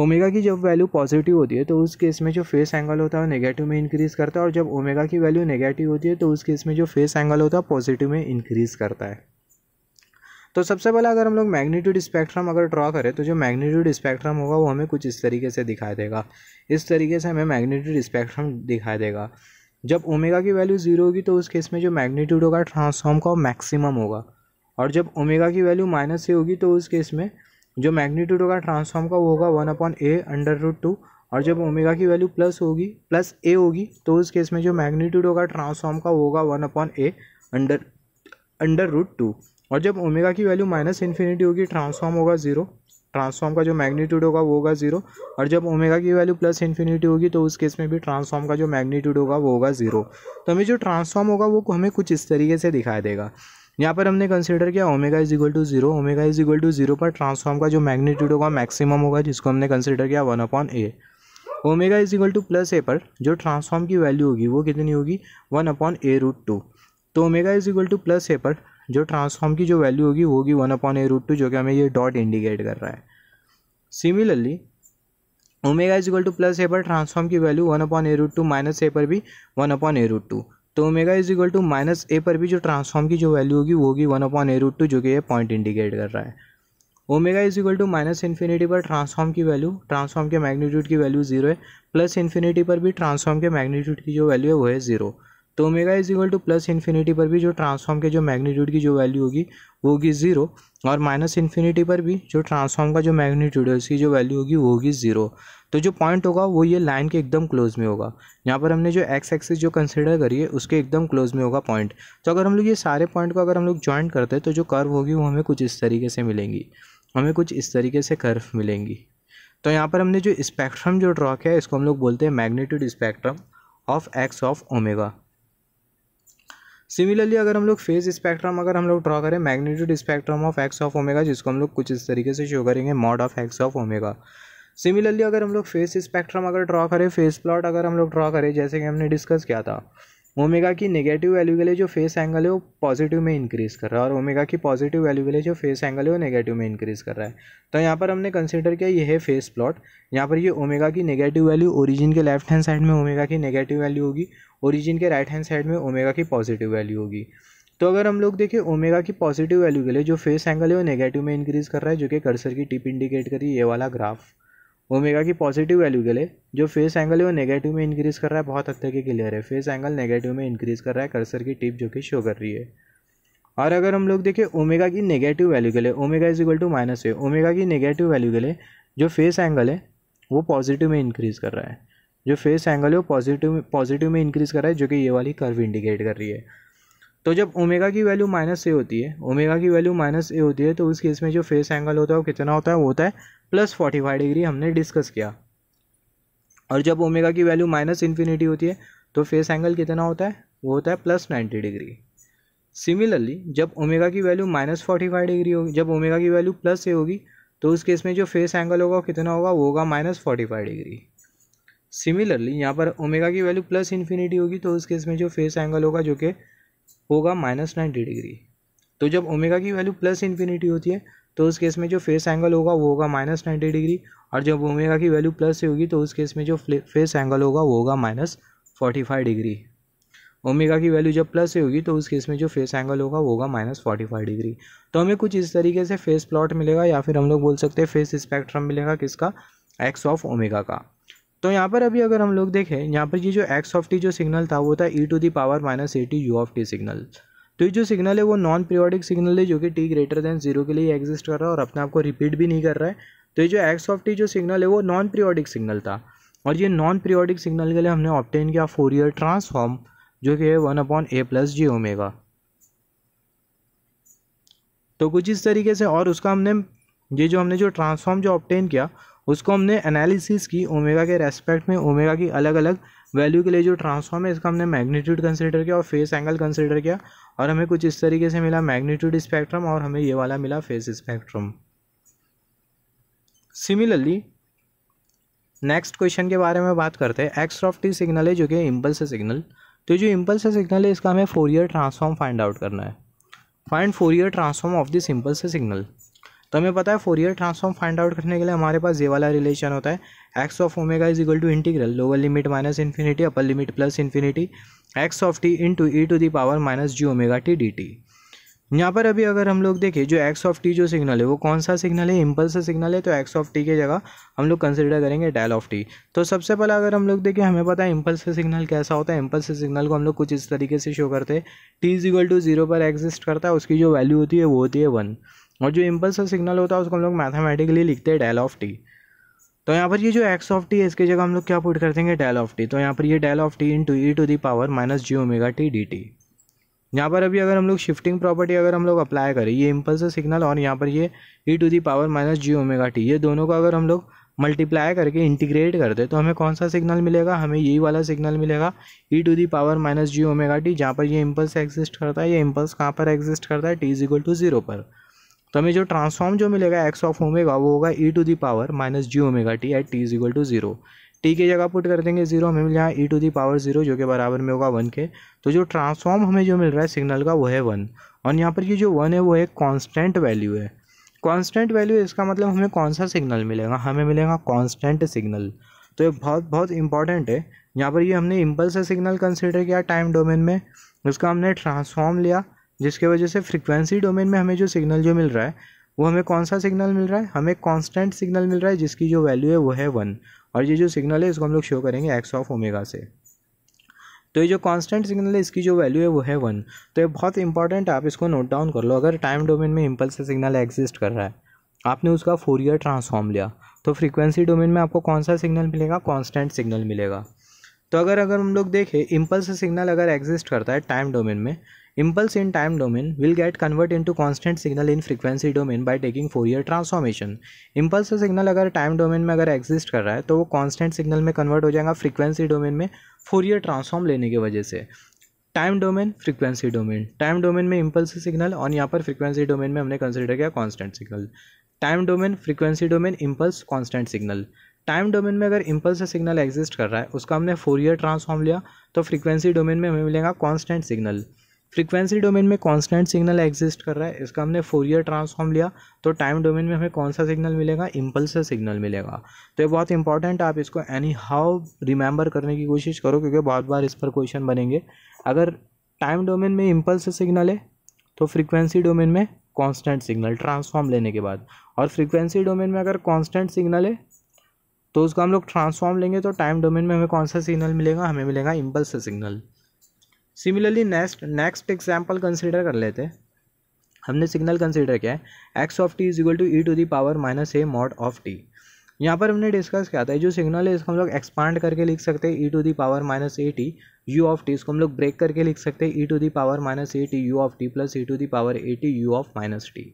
ओमेगा की जब वैल्यू पॉजिटिव होती है तो उस केस में जो फेस एंगल होता है वो नेगेटिव में इंक्रीज़ करता है और जब ओमेगा की वैल्यू नेगेटिव होती है तो उस केस में जो फेस एंगल होता है पॉजिटिव में इंक्रीज़ करता है तो सबसे पहले अगर हम लोग मैग्नीट्यूड स्पेक्ट्रम अगर ड्रॉ करें तो जो मैग्नीट्यूड स्पेक्ट्रम होगा वो हमें कुछ इस तरीके से दिखाई देगा इस तरीके से हमें मैग्नीट्यूड स्पेक्ट्रम दिखाई देगा जब ओमेगा की वैल्यू ज़ीरो होगी तो उस केस में जो मैग्नीट्यूड होगा ट्रांसफॉर्म का मैक्सिमम होगा और जब ओमेगा की वैल्यू माइनस से होगी तो उस केस में जो मैग्नीट्यूड होगा ट्रांसफॉर्म का वो होगा one upon a under root two और जब ओमेगा की वैल्यू प्लस होगी प्लस ए होगी तो उस केस में जो मैग्नीट्यूड होगा ट्रांसफॉर्म का वो होगा one upon a under under root two और जब ओमेगा की वैल्यू माइनस इन्फिनिटी होगी ट्रांसफॉर्म होगा ज़ीरो ट्रांसफॉर्म का जो मैग्नीट्यूड होगा वो होगा ज़ीरो और जब ओमेगा की वैल्यू प्लस इन्फिनिटी होगी तो उस केस में भी ट्रांसफॉर्म का जो मैग्नीट्यूड होगा वो होगा ज़ीरो तो हमें जो ट्रांसफॉर्म होगा वो हमें कुछ इस तरीके से दिखाई देगा यहाँ पर हमने कंसिडर किया omega is equal to zero omega is equal to zero पर ट्रांसफॉर्म का जो मैग्नीट्यूड होगा मैक्सिमम होगा जिसको हमने कंसिडर किया one upon a omega is equal to plus a पर जो ट्रांसफॉर्म की वैल्यू होगी वो कितनी होगी one upon a root two तो omega is equal to plus a पर जो ट्रांसफॉर्म की जो वैल्यू होगी वो होगी one upon a root two जो कि हमें ये डॉट इंडिकेट कर रहा है similarly omega is equal to plus a पर ट्रांसफॉर्म की value one upon a root two minus a पर भी one upon a root two तो omega is equal to minus a पर भी जो ट्रांसफॉर्म की जो वैल्यू होगी वो होगी one upon a root two जो कि ये पॉइंट इंडिकेट कर रहा है omega is equal to minus infinity पर ट्रांसफॉर्म की वैल्यू ट्रांसफॉर्म के मैग्नीट्यूड की वैल्यू जीरो है प्लस इन्फिनिटी पर भी ट्रांसफॉर्म के मैग्नीट्यूड की जो वैल्यू है वो है जीरो तो omega is equal to plus infinity पर भी जो ट्रांसफॉर्म के जो मैग्नीट्यूड की जो वैल्यू होगी वो होगी ज़ीरो और माइनस इन्फिनिटी पर भी जो ट्रांसफॉर्म का जो मैग्नीट्यूड है उसकी जो वैल्यू होगी वो होगी ज़ीरो तो जो पॉइंट होगा वो ये लाइन के एकदम क्लोज में होगा यहाँ पर हमने जो एक्स एक्सिस जो कंसिडर करी है उसके एकदम क्लोज में होगा पॉइंट तो अगर हम लोग ये सारे पॉइंट को अगर हम लोग ज्वाइन करते हैं तो जो कर्व होगी वो हमें कुछ इस तरीके से मिलेंगी हमें कुछ इस तरीके से कर्व मिलेंगी तो यहाँ पर हमने जो स्पेक्ट्रम जो ड्रॉ किया है इसको हम लोग बोलते हैं magnitude spectrum of x of omega similarly अगर हम लोग फेज स्पेक्ट्रम अगर हम लोग ड्रॉ करें magnitude spectrum of x of omega जिसको हम लोग कुछ इस तरीके से शो करेंगे mod of x of omega similarly अगर हम लोग फेस स्पेक्ट्रम अगर ड्रॉ करें फेस प्लॉट अगर हम लोग ड्रॉ करें जैसे कि हमने डिस्कस किया था ओमेगा की नेगेटिव वैल्यू के लिए जो फेस एंगल है वो पॉजिटिव में इंक्रीज़ कर रहा है और ओमेगा की पॉजिटिव वैल्यू के लिए जो फेस एंगल है वो नेगेटिव में इंक्रीज़ कर रहा है तो यहाँ पर हमने कंसिडर किया ये है फेस प्लॉट यहाँ पर ये ओमेगा की नेगेटिव वैल्यू ओरिजिन के लेफ्ट हैंड साइड में ओमेगा की नेगेटिव वैल्यू होगी ओरिजिन के राइट हैंड साइड में ओमेगा की पॉजिटिव वैल्यू होगी तो अगर हम लोग देखें ओमेगा की पॉजिटिव वैल्यू के लिए जो फेस एंगल है वो नेगेटिव में इंक्रीज़ कर रहा है जो कि कर्सर की टिप इंडिकेट करी ये वाला ग्राफ ओमेगा की पॉजिटिव वैल्यू के लिए जो फेस एंगल है वो नेगेटिव में इंक्रीज़ कर रहा है बहुत हद तक क्लियर है फेस एंगल नेगेटिव में इंक्रीज़ कर रहा है कर्सर की टिप जो कि शो कर रही है और अगर हम लोग देखें ओमेगा की नेगेटिव वैल्यू के लिए omega is equal to minus है ओमेगा की नेगेटिव वैल्यू के लिए जो फेस एंगल है वो पॉजिटिव में इंक्रीज़ कर रहा है जो फेस एंगल है वो पॉजिटिव पॉजिटिव में इंक्रीज़ कर रहा है जो कि ये वाली कर्व इंडिकेट कर रही है तो जब ओमेगा की वैल्यू माइनस ए होती है ओमेगा की वैल्यू माइनस ए होती है तो उस केस में जो फेस एंगल होता है वो कितना होता है वो होता है प्लस फोर्टी फाइव डिग्री हमने डिस्कस किया और जब ओमेगा की वैल्यू माइनस इन्फिनिटी होती है तो फेस एंगल कितना होता है वो होता है प्लस नाइन्टी डिग्री सिमिलरली जब ओमेगा की value minus forty five degree होगी जब ओमेगा की वैल्यू प्लस ए होगी तो उस केस में जो फेस एंगल होगा कितना होगा वो होगा minus forty five degree similarly यहाँ पर ओमेगा की वैल्यू प्लस इन्फिनिटी होगी तो उस केस में जो फेस एंगल होगा जो कि होगा माइनस नाइन्टी डिग्री तो जब ओमेगा की वैल्यू प्लस इन्फिनिटी होती है तो उस केस में जो फेस एंगल होगा वो होगा माइनस नाइन्टी डिग्री और जब ओमेगा की वैल्यू प्लस से होगी तो उस केस में जो फेस एंगल होगा वो होगा minus forty five degree omega की वैल्यू जब प्लस से होगी तो उस केस में जो फेस एंगल होगा वो होगा माइनस फोर्टी फाइव डिग्री तो हमें कुछ इस तरीके से फेस प्लॉट मिलेगा या फिर हम लोग बोल सकते हैं फेस स्पेक्ट्रम मिलेगा किसका एक्स ऑफ ओमेगा का तो यहाँ पर अभी अगर हम लोग देखें यहाँ पर ये जो एक्स ऑफ टी जो सिग्नल था वो था e to the power minus a t u of T signal तो ये जो सिग्नल है वो नॉन पीरियोडिक सिग्नल है जो कि टी ग्रेटर देन जीरो के लिए एग्जिस्ट कर रहा है और अपने आप को रिपीट भी नहीं कर रहा है तो ये जो एक्स ऑफ टी जो सिग्नल है वो नॉन पीरियोडिक सिग्नल था और ये नॉन पीरियोडिक सिग्नल के लिए हमने ऑप्टेन किया फोर ईयर ट्रांसफॉर्म जो कि है one upon a plus ji omega तो कुछ इस तरीके से और उसका हमने ये जो हमने जो ट्रांसफॉर्म जो ऑप्टेन किया उसको हमने एनालिसिस की ओमेगा के रेस्पेक्ट में ओमेगा की अलग अलग वैल्यू के लिए जो ट्रांसफॉर्म है इसका हमने मैग्नीट्यूड कंसिडर किया और फेस एंगल कंसिडर किया और हमें कुछ इस तरीके से मिला मैग्नीट्यूड स्पेक्ट्रम और हमें ये वाला मिला phase spectrum similarly next question के बारे में बात करते हैं एक्स ऑफ टी सिग्नल है जो कि इम्पल्स सिग्नल तो जो इम्पल्स सिग्नल है इसका हमें Fourier transform find out करना है find Fourier transform of this impulse signal तो हमें पता है फोरियर ट्रांसफॉर्म फाइंड आउट करने के लिए हमारे पास ये वाला रिलेशन होता है x of omega is equal to integral lower limit minus infinity upper limit plus infinity x of T into E to the power minus ji omega T D T यहाँ पर अभी अगर हम लोग देखें जो एक्स ऑफ टी जो signal है वो कौन सा सिग्नल है इम्पल्स सिग्नल है तो एक्स ऑफ टी की जगह हम लोग कंसिडर करेंगे डेल ऑफ टी तो सबसे पहले अगर हम लोग देखें हमें पता है इम्पल्स सिग्नल कैसा होता है इम्पल्स सिग्नल को हम लोग कुछ इस तरीके से शो करते हैं t is equal to zero पर एग्जिस्ट करता है उसकी जो वैल्यू होती है वो होती है वन और जो इम्पल्स सिग्नल होता है उसको हम लोग मैथमेटिकली लिखते हैं डेल ऑफ टी तो यहाँ पर ये जो एक्स ऑफ टी है इसकी जगह हम लोग क्या पुट कर देंगे डेल ऑफ टी तो यहाँ पर ये del of t into e to the power minus ji omega T D T यहाँ पर अभी अगर हम लोग शिफ्टिंग प्रॉपर्टी अगर हम लोग अप्लाई करें ये इम्पल्स सिग्नल और यहाँ पर ये e to the power minus ji omega t ये दोनों को अगर हम लोग मल्टीप्लाई करके इंटीग्रेट कर दे तो हमें कौन सा सिग्नल मिलेगा हमें यही वाला सिग्नल मिलेगा e to the power minus ji omega t जहाँ पर ये इम्पल्स एग्जिस्ट करता है ये इम्पल्स कहाँ पर एग्जिस्ट करता है t is equal to zero पर तो हमें जो ट्रांसफॉर्म जो मिलेगा एक्स ऑफ ओमेगा वो होगा e to the power minus ji omega t at t is equal to zero t की जगह पुट कर देंगे जीरो हमें मिल जाए e to the power zero जो के बराबर में होगा वन के तो जो ट्रांसफॉर्म हमें जो मिल रहा है सिग्नल का वो है वन और यहाँ पर ये जो वन है वो एक कॉन्स्टेंट वैल्यू है कॉन्स्टेंट वैल्यू इसका मतलब हमें कौन सा सिग्नल मिलेगा हमें मिलेगा कॉन्स्टेंट सिग्नल तो ये बहुत बहुत इंपॉर्टेंट है यहाँ पर ये हमने इम्पल्स सिग्नल कंसिडर किया टाइम डोमेन में उसका हमने ट्रांसफॉर्म लिया जिसके वजह से फ्रिक्वेंसी डोमेन में हमें जो सिग्नल जो मिल रहा है वो हमें कौन सा सिग्नल मिल रहा है हमें कांस्टेंट सिग्नल मिल रहा है जिसकी जो वैल्यू है वो है वन और ये जो सिग्नल है इसको हम लोग शो करेंगे एक्स ऑफ ओमेगा से तो ये जो कांस्टेंट सिग्नल है इसकी जो वैल्यू है वो है वन तो ये बहुत इंपॉर्टेंट आप इसको नोट डाउन कर लो अगर टाइम डोमेन में इम्पल्स सिग्नल एग्जिस्ट कर रहा है आपने उसका फोर ईयर ट्रांसफॉर्म लिया तो फ्रीक्वेंसी डोमेन में आपको कौन सा सिग्नल मिलेगा कॉन्स्टेंट सिग्नल मिलेगा तो अगर अगर हम लोग देखें इम्पल्स सिग्नल अगर एग्जिस्ट करता है टाइम डोमेन में impulse time in will get convert into into signal in frequency domain by taking Fourier transformation impulse signal अगर टाइम डोमेन में अगर एग्जिस्ट कर रहा है तो वो कांस्टेंट सिग्नल में कन्वर्ट हो जाएगा फ्रीक्वेंसी डोमेन में फोर ईयर ट्रांसफॉर्म लेने की वजह से time domain frequency domain time domain में इम्पल्स सिग्नल और यहाँ पर फ्रीक्वेंसी डोमेन में हमने कंसिडर किया constant signal time domain frequency domain impulse constant signal time domain में अगर इम्पल्स सिग्नल एग्जिस्ट कर रहा है उसका हमने फोर ईयर ट्रांसफॉर्म लिया तो फ्रीक्वेंसी डोमेन में हमें मिलेगा कॉन्स्टेंट सिग्नल फ्रीक्वेंसी डोमेन में कॉन्स्टेंट सिग्नल एग्जिस्ट कर रहा है इसका हमने फोर ईयर ट्रांसफॉर्म लिया तो टाइम डोमेन में हमें कौन सा सिग्नल मिलेगा इम्पल्स सिग्नल मिलेगा तो ये बहुत इंपॉर्टेंट आप इसको एनी हाउ रिमेंबर करने की कोशिश करो क्योंकि बहुत बार इस पर क्वेश्चन बनेंगे अगर टाइम डोमेन में इम्पल्स सिग्नल है तो फ्रीक्वेंसी डोमेन में कांस्टेंट सिग्नल ट्रांसफॉर्म लेने के बाद और फ्रीक्वेंसी डोमेन में अगर कांस्टेंट सिग्नल है तो उसका हम लोग ट्रांसफॉर्म लेंगे तो टाइम डोमेन में हमें कौन सा सिग्नल मिलेगा हमें मिलेगा impulse signal similarly next next example consider कर लेते हमने सिग्नल कंसिडर किया है x of T is equal to e to the power minus a mod of t यहाँ पर हमने डिस्कस किया था जो सिग्नल है इसको हम लोग एक्सपांड करके लिख सकते हैं e to the power minus a t u of t इसको हम लोग ब्रेक करके लिख सकते हैं e to the power minus a t u of t plus e to the power a t u of minus t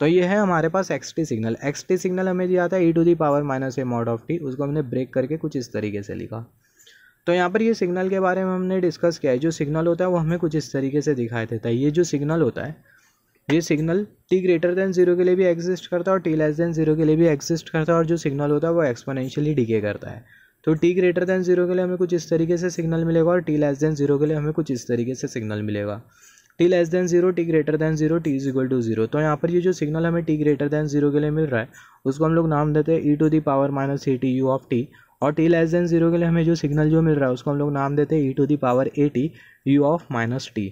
तो ये है हमारे पास x t signal x t signal हमें दिया आता है e to the power minus a mod of t उसको हमने ब्रेक करके कुछ इस तरीके से लिखा तो यहाँ पर ये सिग्नल के बारे में हमने डिस्कस किया है जो सिग्नल होता है वो हमें कुछ इस तरीके से दिखाई देता है ये जो सिग्नल होता है ये signal t greater than zero के लिए भी एग्जिस्ट करता है और टी लेस देन जीरो के लिए भी एग्जिस्ट करता है और जो सिग्नल होता है वो एक्सपोनेंशियली डिके करता है तो टी ग्रेटर देन जीरो के लिए हमें कुछ इस तरीके से सिग्नल मिलेगा और टी लेस देन जीरो के लिए हमें कुछ इस तरीके से सिग्नल मिलेगा t less than zero t greater than zero t is equal to zero तो यहाँ पर ये जो सिग्नल हमें टी ग्रेटर देन जीरो के लिए मिल रहा है उसको हम लोग नाम देते हैं e to the power minus a t u of t और टी लेस देन जीरो के लिए हमें जो सिग्नल जो मिल रहा है उसको हम लोग नाम देते हैं e to the power a t u of minus t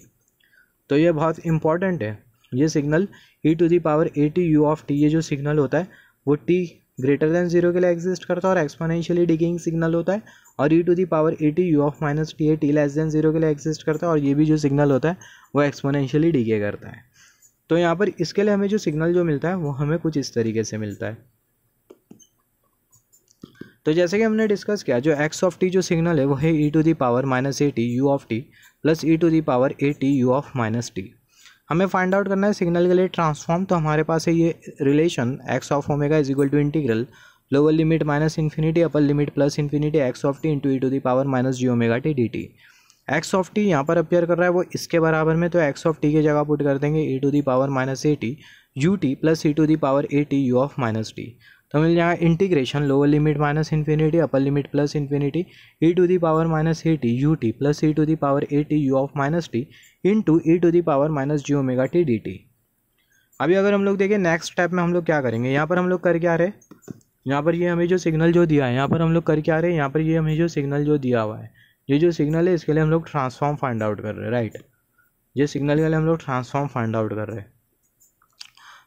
तो ये बहुत इंपॉर्टेंट है ये signal e to the power a t u of t ये जो सिग्नल होता है वो टी ग्रेटर देन जीरो के लिए एग्जिस्ट करता है और एक्सपोनेंशियली डिकेइंग सिग्नल होता है और e to the power a t u of minus t a t less than zero के लिए एग्जिस्ट करता है और ये भी जो सिग्नल होता है वो एक्सपोनेंशियली डीके करता है तो यहाँ पर इसके लिए हमें जो सिग्नल जो मिलता है वो हमें कुछ इस तरीके से मिलता है तो जैसे कि हमने डिस्कस किया जो एक्स ऑफ टी जो सिग्नल है वो है e to the power minus a t u of t plus e to the power a t u of minus t हमें फाइंड आउट करना है सिग्नल के लिए ट्रांसफॉर्म तो हमारे पास है ये relation x of omega is equal to integral lower limit minus infinity upper limit plus infinity x of T into E to the power minus ji omega T D t x of t यहाँ पर appear कर रहा है वो इसके बराबर में तो एक्स ऑफ टी की जगह पुट कर देंगे e to the power minus a t u t plus e to the power a t u of minus t तो मिल जाएगा integration lower limit minus infinity upper limit plus infinity E to the power minus a t u t plus e to the power a t u of minus t into e to the power minus ji omega T D t अभी अगर हम लोग देखें next step में हम लोग क्या करेंगे यहाँ पर हम लोग करके आ रहे यहाँ पर ये हमें जो सिग्नल जो दिया है यहाँ पर हम लोग करके आ रहे हैं यहाँ पर ये हमें जो सिग्नल जो दिया हुआ है ये जो सिग्नल है इसके लिए हम लोग ट्रांसफॉर्म फाइंड आउट कर रहे हैं राइट ये सिग्नल के लिए हम लोग ट्रांसफॉर्म फाइंड आउट कर रहे हैं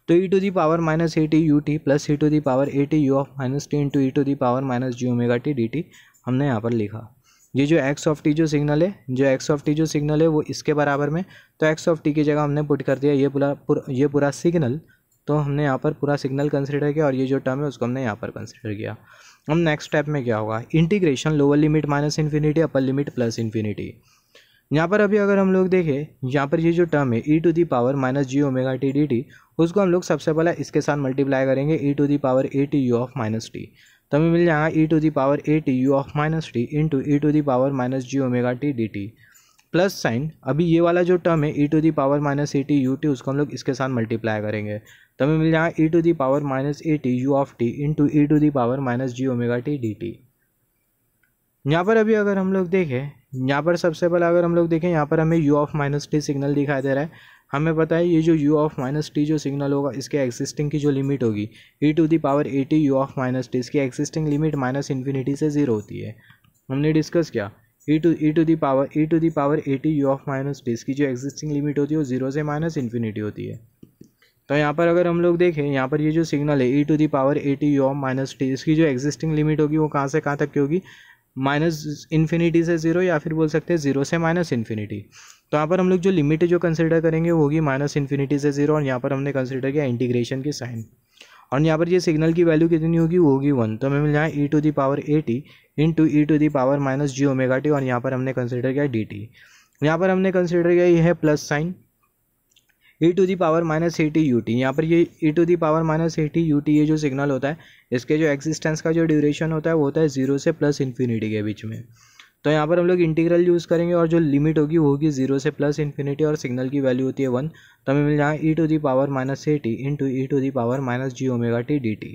तो ई to the power minus a t u t plus e to the power a t u of minus t into E to the power minus ji omega T D t हमने यहाँ पर लिखा ये जो एक्स ऑफ टी जो signal है जो x of t जो सिग्नल है वो इसके बराबर में तो एक्स ऑफ टी की जगह हमने पुट कर दिया ये पूरा पुर, ये पूरा सिग्नल तो हमने यहाँ पर पूरा सिग्नल कंसिडर किया और ये जो टर्म है उसको हमने यहाँ पर कंसिडर किया अब नेक्स्ट स्टेप में क्या होगा integration lower limit minus infinity upper limit plus infinity यहाँ पर अभी अगर हम लोग देखें यहाँ पर ये जो टर्म है e to the power minus ji omega T D T उसको हम लोग सबसे पहले इसके साथ मल्टीप्लाई करेंगे e to the power a t u of minus t तो हमें मिल जाएगा e to the power a t u of minus t into E to the power minus ji omega T D t plus sign अभी ये वाला जो term है e to the power minus a t u t उसको हम लोग इसके साथ मल्टीप्लाई करेंगे हमें मिल जाएगा e to the power minus a t u of t into e to the power minus ji omega T D T यहाँ पर अभी अगर हम लोग देखें यहाँ पर सबसे पहले अगर हम लोग देखें यहाँ पर हमें u of minus t signal दिखाई दे रहा है हमें पता है ये जो यू ऑफ माइनस टी जो सिग्नल होगा इसके एक्जिस्टिंग की जो लिमिट होगी e to the power a t u of minus t इसकी एक्जिस्टिंग लिमिट माइनस इन्फिनिटी से ज़ीरो होती है हमने डिस्कस किया e to e to the power e to the power a t u of minus t इसकी जो existing limit होती है वो जीरो से माइनस इन्फिनिटी होती है तो यहाँ पर अगर हम लोग देखें यहाँ पर ये जो सिग्नल है e to the power a t u minus t इसकी जो एग्जिस्टिंग लिमिट होगी वो कहाँ से कहाँ तक की होगी माइनस इन्फिनिटी से ज़ीरो या फिर बोल सकते हैं ज़ीरो से माइनस इन्फिनिटी तो यहाँ पर हम लोग जो लिमिट जो कंसिडर करेंगे वो होगी माइनस इन्फिनिटी से ज़ीरो और यहाँ पर हमने कंसिडर किया इंटीग्रेशन की साइन और यहाँ पर ये सिग्नल की वैल्यू कितनी होगी वो होगी वन तो हमें यहाँ e to the power a t into e to the power minus ji omega t और यहाँ पर हमने कंसिडर किया डी टी यहाँ पर हमने कंसिडर किया ये है plus sign e to the power minus a t u t यहाँ पर ये e to the power minus t u t ये जो सिग्नल होता है इसके जो एक्जिस्टेंस का जो ड्यूरेशन होता है वो होता है जीरो से प्लस इन्फिनिटी के बीच में तो यहाँ पर हम लोग इंटीग्रल यूज़ करेंगे और जो लिमिट होगी वो होगी जीरो से प्लस इन्फिनिटी और सिग्नल की वैल्यू होती है वन तो हमें मिल जाए e to the power minus a t into e to the power minus ji omega T D T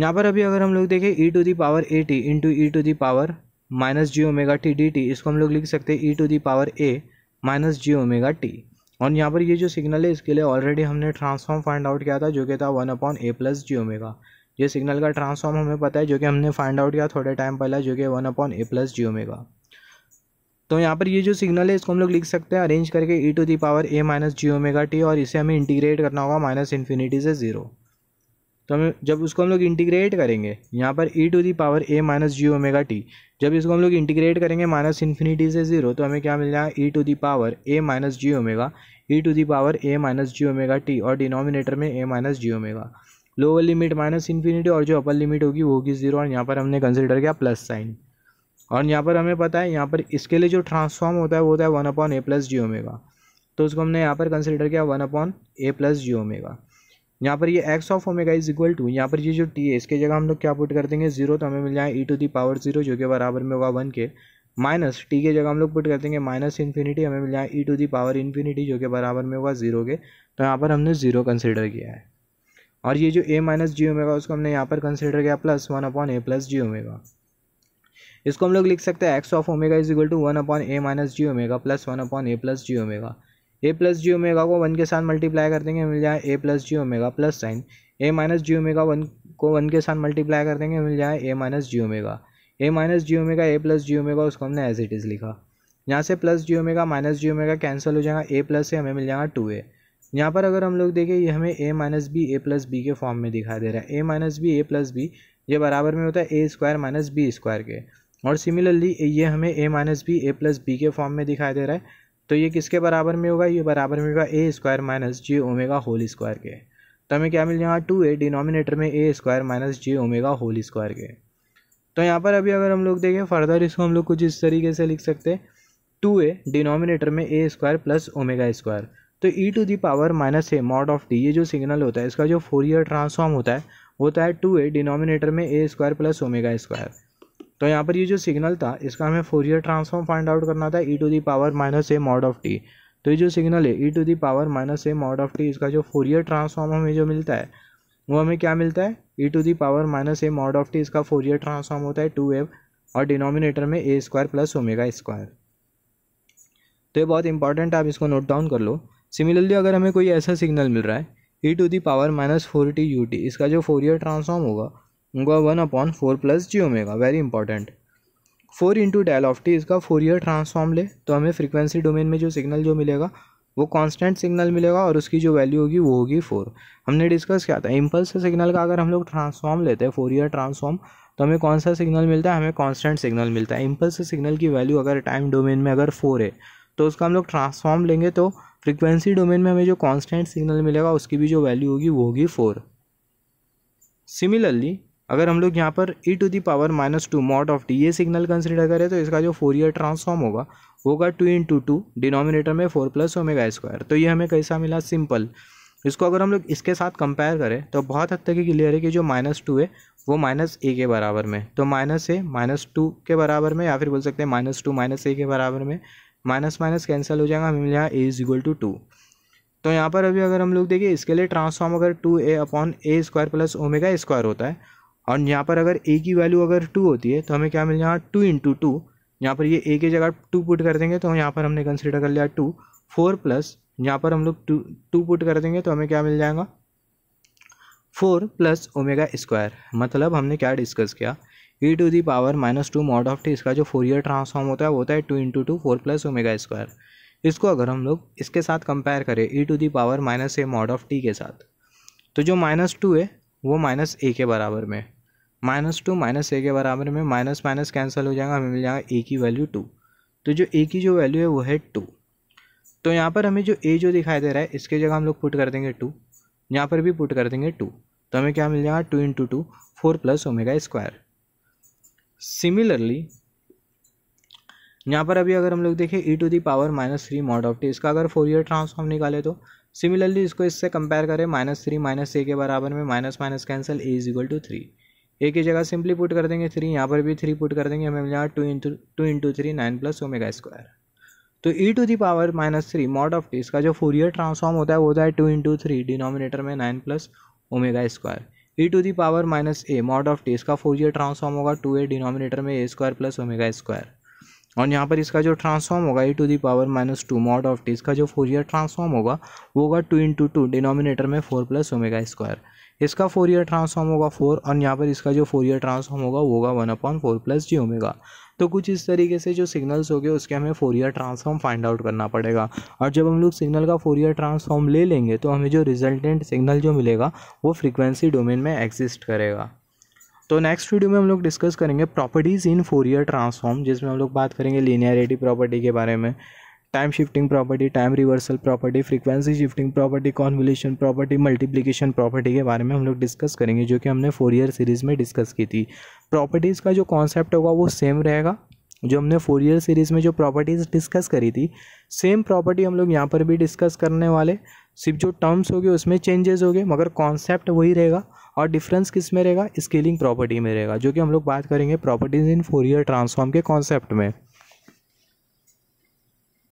यहाँ पर अभी अगर हम लोग देखें e to the power a t into E to the power minus ji omega T D T इसको हम लोग लिख सकते हैं e to the power a minus ji omega t और यहाँ पर ये जो सिग्नल है इसके लिए ऑलरेडी हमने ट्रांसफॉर्म फाइंड आउट किया था जो कि था one upon a plus ji omega ये सिग्नल का ट्रांसफॉर्म हमें पता है जो कि हमने फाइंड आउट किया थोड़े टाइम पहले जो कि one upon a plus ji omega तो यहाँ पर ये जो सिग्नल है इसको हम लोग लिख सकते हैं अरेंज करके e to the power a minus ji omega t और इसे हमें इंटीग्रेट करना होगा माइनस इन्फिनिटी से ज़ीरो तो हम जब उसको हम लोग इंटीग्रेट करेंगे यहाँ पर e to the power a minus ji omega t जब इसको हम लोग इंटीग्रेट करेंगे माइनस इन्फिनिटी से ज़ीरो तो हमें क्या मिल रहा है e to the power a minus ji omega E to the power a minus ji omega t और डिनोमिनेटर में a minus ji omega lower limit minus infinity और जो अपर लिमिट होगी वो होगी ज़ीरो और यहाँ पर हमने कंसिडर किया प्लस साइन और यहाँ पर हमें पता है यहाँ पर इसके लिए जो ट्रांसफॉर्म होता है वो होता है one upon a plus ji omega तो उसको हमने यहाँ पर कंसिडर किया one upon a plus ji omega यहाँ पर ये x of omega is equal to यहाँ पर ये जो टी है इसके जगह हम लोग क्या पुट कर देंगे जीरो तो हमें मिल जाए e to the power zero जो कि बराबर में होगा वन के माइनस टी के जगह हम लोग पुट कर देंगे माइनस इन्फिनिटी हमें मिल जाए e to the power infinity जो कि बराबर में होगा जीरो के तो यहाँ पर हमने जीरो कंसिडर किया है और ये जो ए माइनस जी ओमेगा उसको हमने यहाँ पर कंसिडर किया plus one upon a plus ji omega इसको हम लोग लिख सकते हैं x of omega is equal to one upon a minus ji omega plus one upon a plus ji omega a plus ji omega को one के साथ multiply कर देंगे मिल जाए a plus ji omega plus sign a minus ji omega one को one के साथ मल्टीप्लाई कर देंगे मिल जाए ए minus ji omega a minus ji omega a plus ji omega उसको हमने एज इट इज़ लिखा यहाँ से प्लस जी ओमेगा माइनस जी ओमेगा कैंसिल हो जाएगा ए प्लस से हमें मिल जाएगा टू ए यहाँ पर अगर हम लोग देखें ये हमें a minus b a plus b के फॉर्म में दिखाई दे रहा है a minus b a plus b ये बराबर में होता है a square minus b square के और सिमिलरली ये हमें a minus b a plus b के फॉर्म में दिखाई दे रहा है तो ये किसके बराबर में होगा ये बराबर में होगा a square minus J omega whole square के तो हमें क्या मिल जाएगा टू ए डिनोमिनेटर में a square minus J omega whole square के तो यहाँ पर अभी अगर हम लोग देखें फर्दर इसको हम लोग कुछ इस तरीके से लिख सकते हैं टू ए डिनोमिनेटर में a square plus omega square तो ई to the power minus a mod of t ये जो सिग्नल होता है इसका जो फोर ईयर ट्रांसफॉर्म होता है होता है टू ए डिनोमिनेटर में a square plus omega square तो यहाँ पर ये जो सिग्नल था इसका हमें Fourier transform find out करना था e to the power minus a mod of t तो ये जो सिग्नल है e to the power minus a mod of t इसका जो फोर ईयर ट्रांसफॉर्म हमें जो मिलता है वो हमें क्या मिलता है e to the power minus a mod of t इसका फोर ईयर ट्रांसफॉर्म होता है टू एव और डिनोमिनेटर में a square plus omega square तो ये बहुत इंपॉर्टेंट आप इसको नोट डाउन कर लो सिमिलरली अगर हमें कोई ऐसा सिग्नल मिल रहा है e to the power minus four t u t इसका जो फोर ईयर ट्रांसफॉर्म होगा होगा one upon four plus ji omega very important four into del of t इसका ईयर ट्रांसफॉर्म ले तो हमें फ्रिक्वेंसी डोमेन में जो सिग्नल जो मिलेगा वो कांस्टेंट सिग्नल मिलेगा और उसकी जो वैल्यू होगी वो होगी फोर हमने डिस्कस किया था इम्पल्स सिग्नल का अगर हम लोग ट्रांसफॉर्म लेते हैं फोर ईयर ट्रांसफॉर्म तो हमें कौन सा सिग्नल मिलता है हमें कांस्टेंट सिग्नल मिलता है इम्पल्स सिग्नल की वैल्यू अगर टाइम डोमेन में अगर फोर है तो उसका हम लोग ट्रांसफॉर्म लेंगे तो फ्रिक्वेंसी डोमेन में हमें जो कांस्टेंट सिग्नल मिलेगा उसकी भी जो वैल्यू होगी वो होगी फोर सिमिलरली अगर हम लोग यहाँ पर e to the power minus two mod of d ये सिग्नल कंसिडर करें तो इसका जो फोर ईयर ट्रांसफॉर्म होगा होगा two into two denominator में फोर प्लस ओमेगा स्क्वायर तो ये हमें कैसा मिला सिंपल इसको अगर हम लोग इसके साथ कंपेयर करें तो बहुत हद तक ये क्लियर है कि जो माइनस टू है वो माइनस ए के बराबर में तो माइनस ए माइनस टू के बराबर में या फिर बोल सकते हैं माइनस टू माइनस ए के बराबर में माइनस माइनस कैंसिल हो जाएगा हमें मिल जाएगा a is equal to two तो यहाँ पर अभी अगर हम लोग देखिए इसके लिए ट्रांसफॉर्म अगर two a upon a square plus omega square होता है और यहाँ पर अगर ए की वैल्यू अगर टू होती है तो हमें क्या मिल जाएगा टू इंटू टू यहाँ पर ये ए की जगह टू पुट कर देंगे तो यहाँ पर हमने कंसिडर कर लिया टू फोर प्लस यहाँ पर हम लोग टू टू पुट कर देंगे तो हमें क्या मिल जाएगा फोर प्लस ओमेगा स्क्वायर मतलब हमने क्या डिस्कस किया e to the power minus two mod of t इसका जो फोर ईयर ट्रांसफॉर्म होता है वो होता है two into two four plus omega square इसको अगर हम लोग इसके साथ कंपेयर करें e to the power minus a mod of t के साथ तो जो माइनस टू है वो माइनस ए के बराबर में माइनस टू माइनस ए के बराबर में माइनस माइनस कैंसिल हो जाएगा हमें मिल जाएगा ए की वैल्यू टू तो जो ए की जो वैल्यू है वो है टू तो यहाँ पर हमें जो ए जो दिखाई दे रहा है इसके जगह हम लोग पुट कर देंगे टू यहाँ पर भी पुट कर देंगे टू तो हमें क्या मिल जाएगा two into two four plus omega square similarly यहाँ पर अभी अगर हम लोग देखें e to the power minus three mod of t इसका अगर फोर ईयर ट्रांसफॉर्म निकाले तो सिमिलरली इसको इससे कंपेयर करें माइनस थ्री माइनस ए के बराबर में minus minus cancel a is equal to three a की जगह सिंपली पुट कर देंगे थ्री यहाँ पर भी थ्री पुट कर देंगे हमें जाएगा two into two into three nine plus omega square तो ई to the power minus three mod of t इसका जो फोर ईयर ट्रांसफॉर्म होता है वो होता है टू इंटू थ्री डिनोमिनेटर में nine plus omega square e to the power minus a mod of t इसका ईयर ट्रांसफॉर्म होगा टू ए डिनोमिनेटर में a square plus omega square और यहाँ पर इसका जो ट्रांसफॉर्म होगा e to the power minus two mod of t इसका जो फोर ईयर ट्रांसफॉर्म होगा वो होगा टू इंटू टू डिनोमिनेटर में फोर प्लस ओमेगा स्क्वायर इसका फोर ईयर ट्रांसफॉर्म होगा फोर और यहाँ पर इसका जो फोर ईयर ट्रांसफॉर्म होगा वो होगा वन अपॉन फोर प्लस जी ओमेगा तो कुछ इस तरीके से जो सिग्नल्स हो गए उसके हमें Fourier transform find out करना पड़ेगा और जब हम लोग सिग्नल का फोर ईयर ट्रांसफॉर्म ले लेंगे तो हमें जो रिजल्टेंट सिग्नल जो मिलेगा वो फ्रिक्वेंसी डोमेन में एग्जिस्ट करेगा तो नेक्स्ट वीडियो में हम लोग डिस्कस करेंगे properties in Fourier transform जिसमें हम लोग बात करेंगे लीनियरिटी प्रॉपर्टी के बारे में time shifting property time reversal property frequency shifting property convolution property multiplication property के बारे में हम लोग डिस्कस करेंगे जो कि हमने फोर ईयर सीरीज़ में डिस्कस की थी प्रॉपर्टीज़ का जो कॉन्सेप्ट होगा वो सेम रहेगा जो हमने फोर ईयर सीरीज़ में जो प्रॉपर्टीज़ डिस्कस करी थी सेम प्रॉपर्टी हम लोग यहाँ पर भी डिस्कस करने वाले सिर्फ जो टर्म्स हो गए उसमें चेंजेस हो गए मगर कॉन्सेप्ट वही रहेगा और डिफरेंस किस में रहेगा स्केलिंग प्रॉपर्टी में रहेगा जो कि हम लोग बात करेंगे properties in Fourier transform के कॉन्सेप्ट में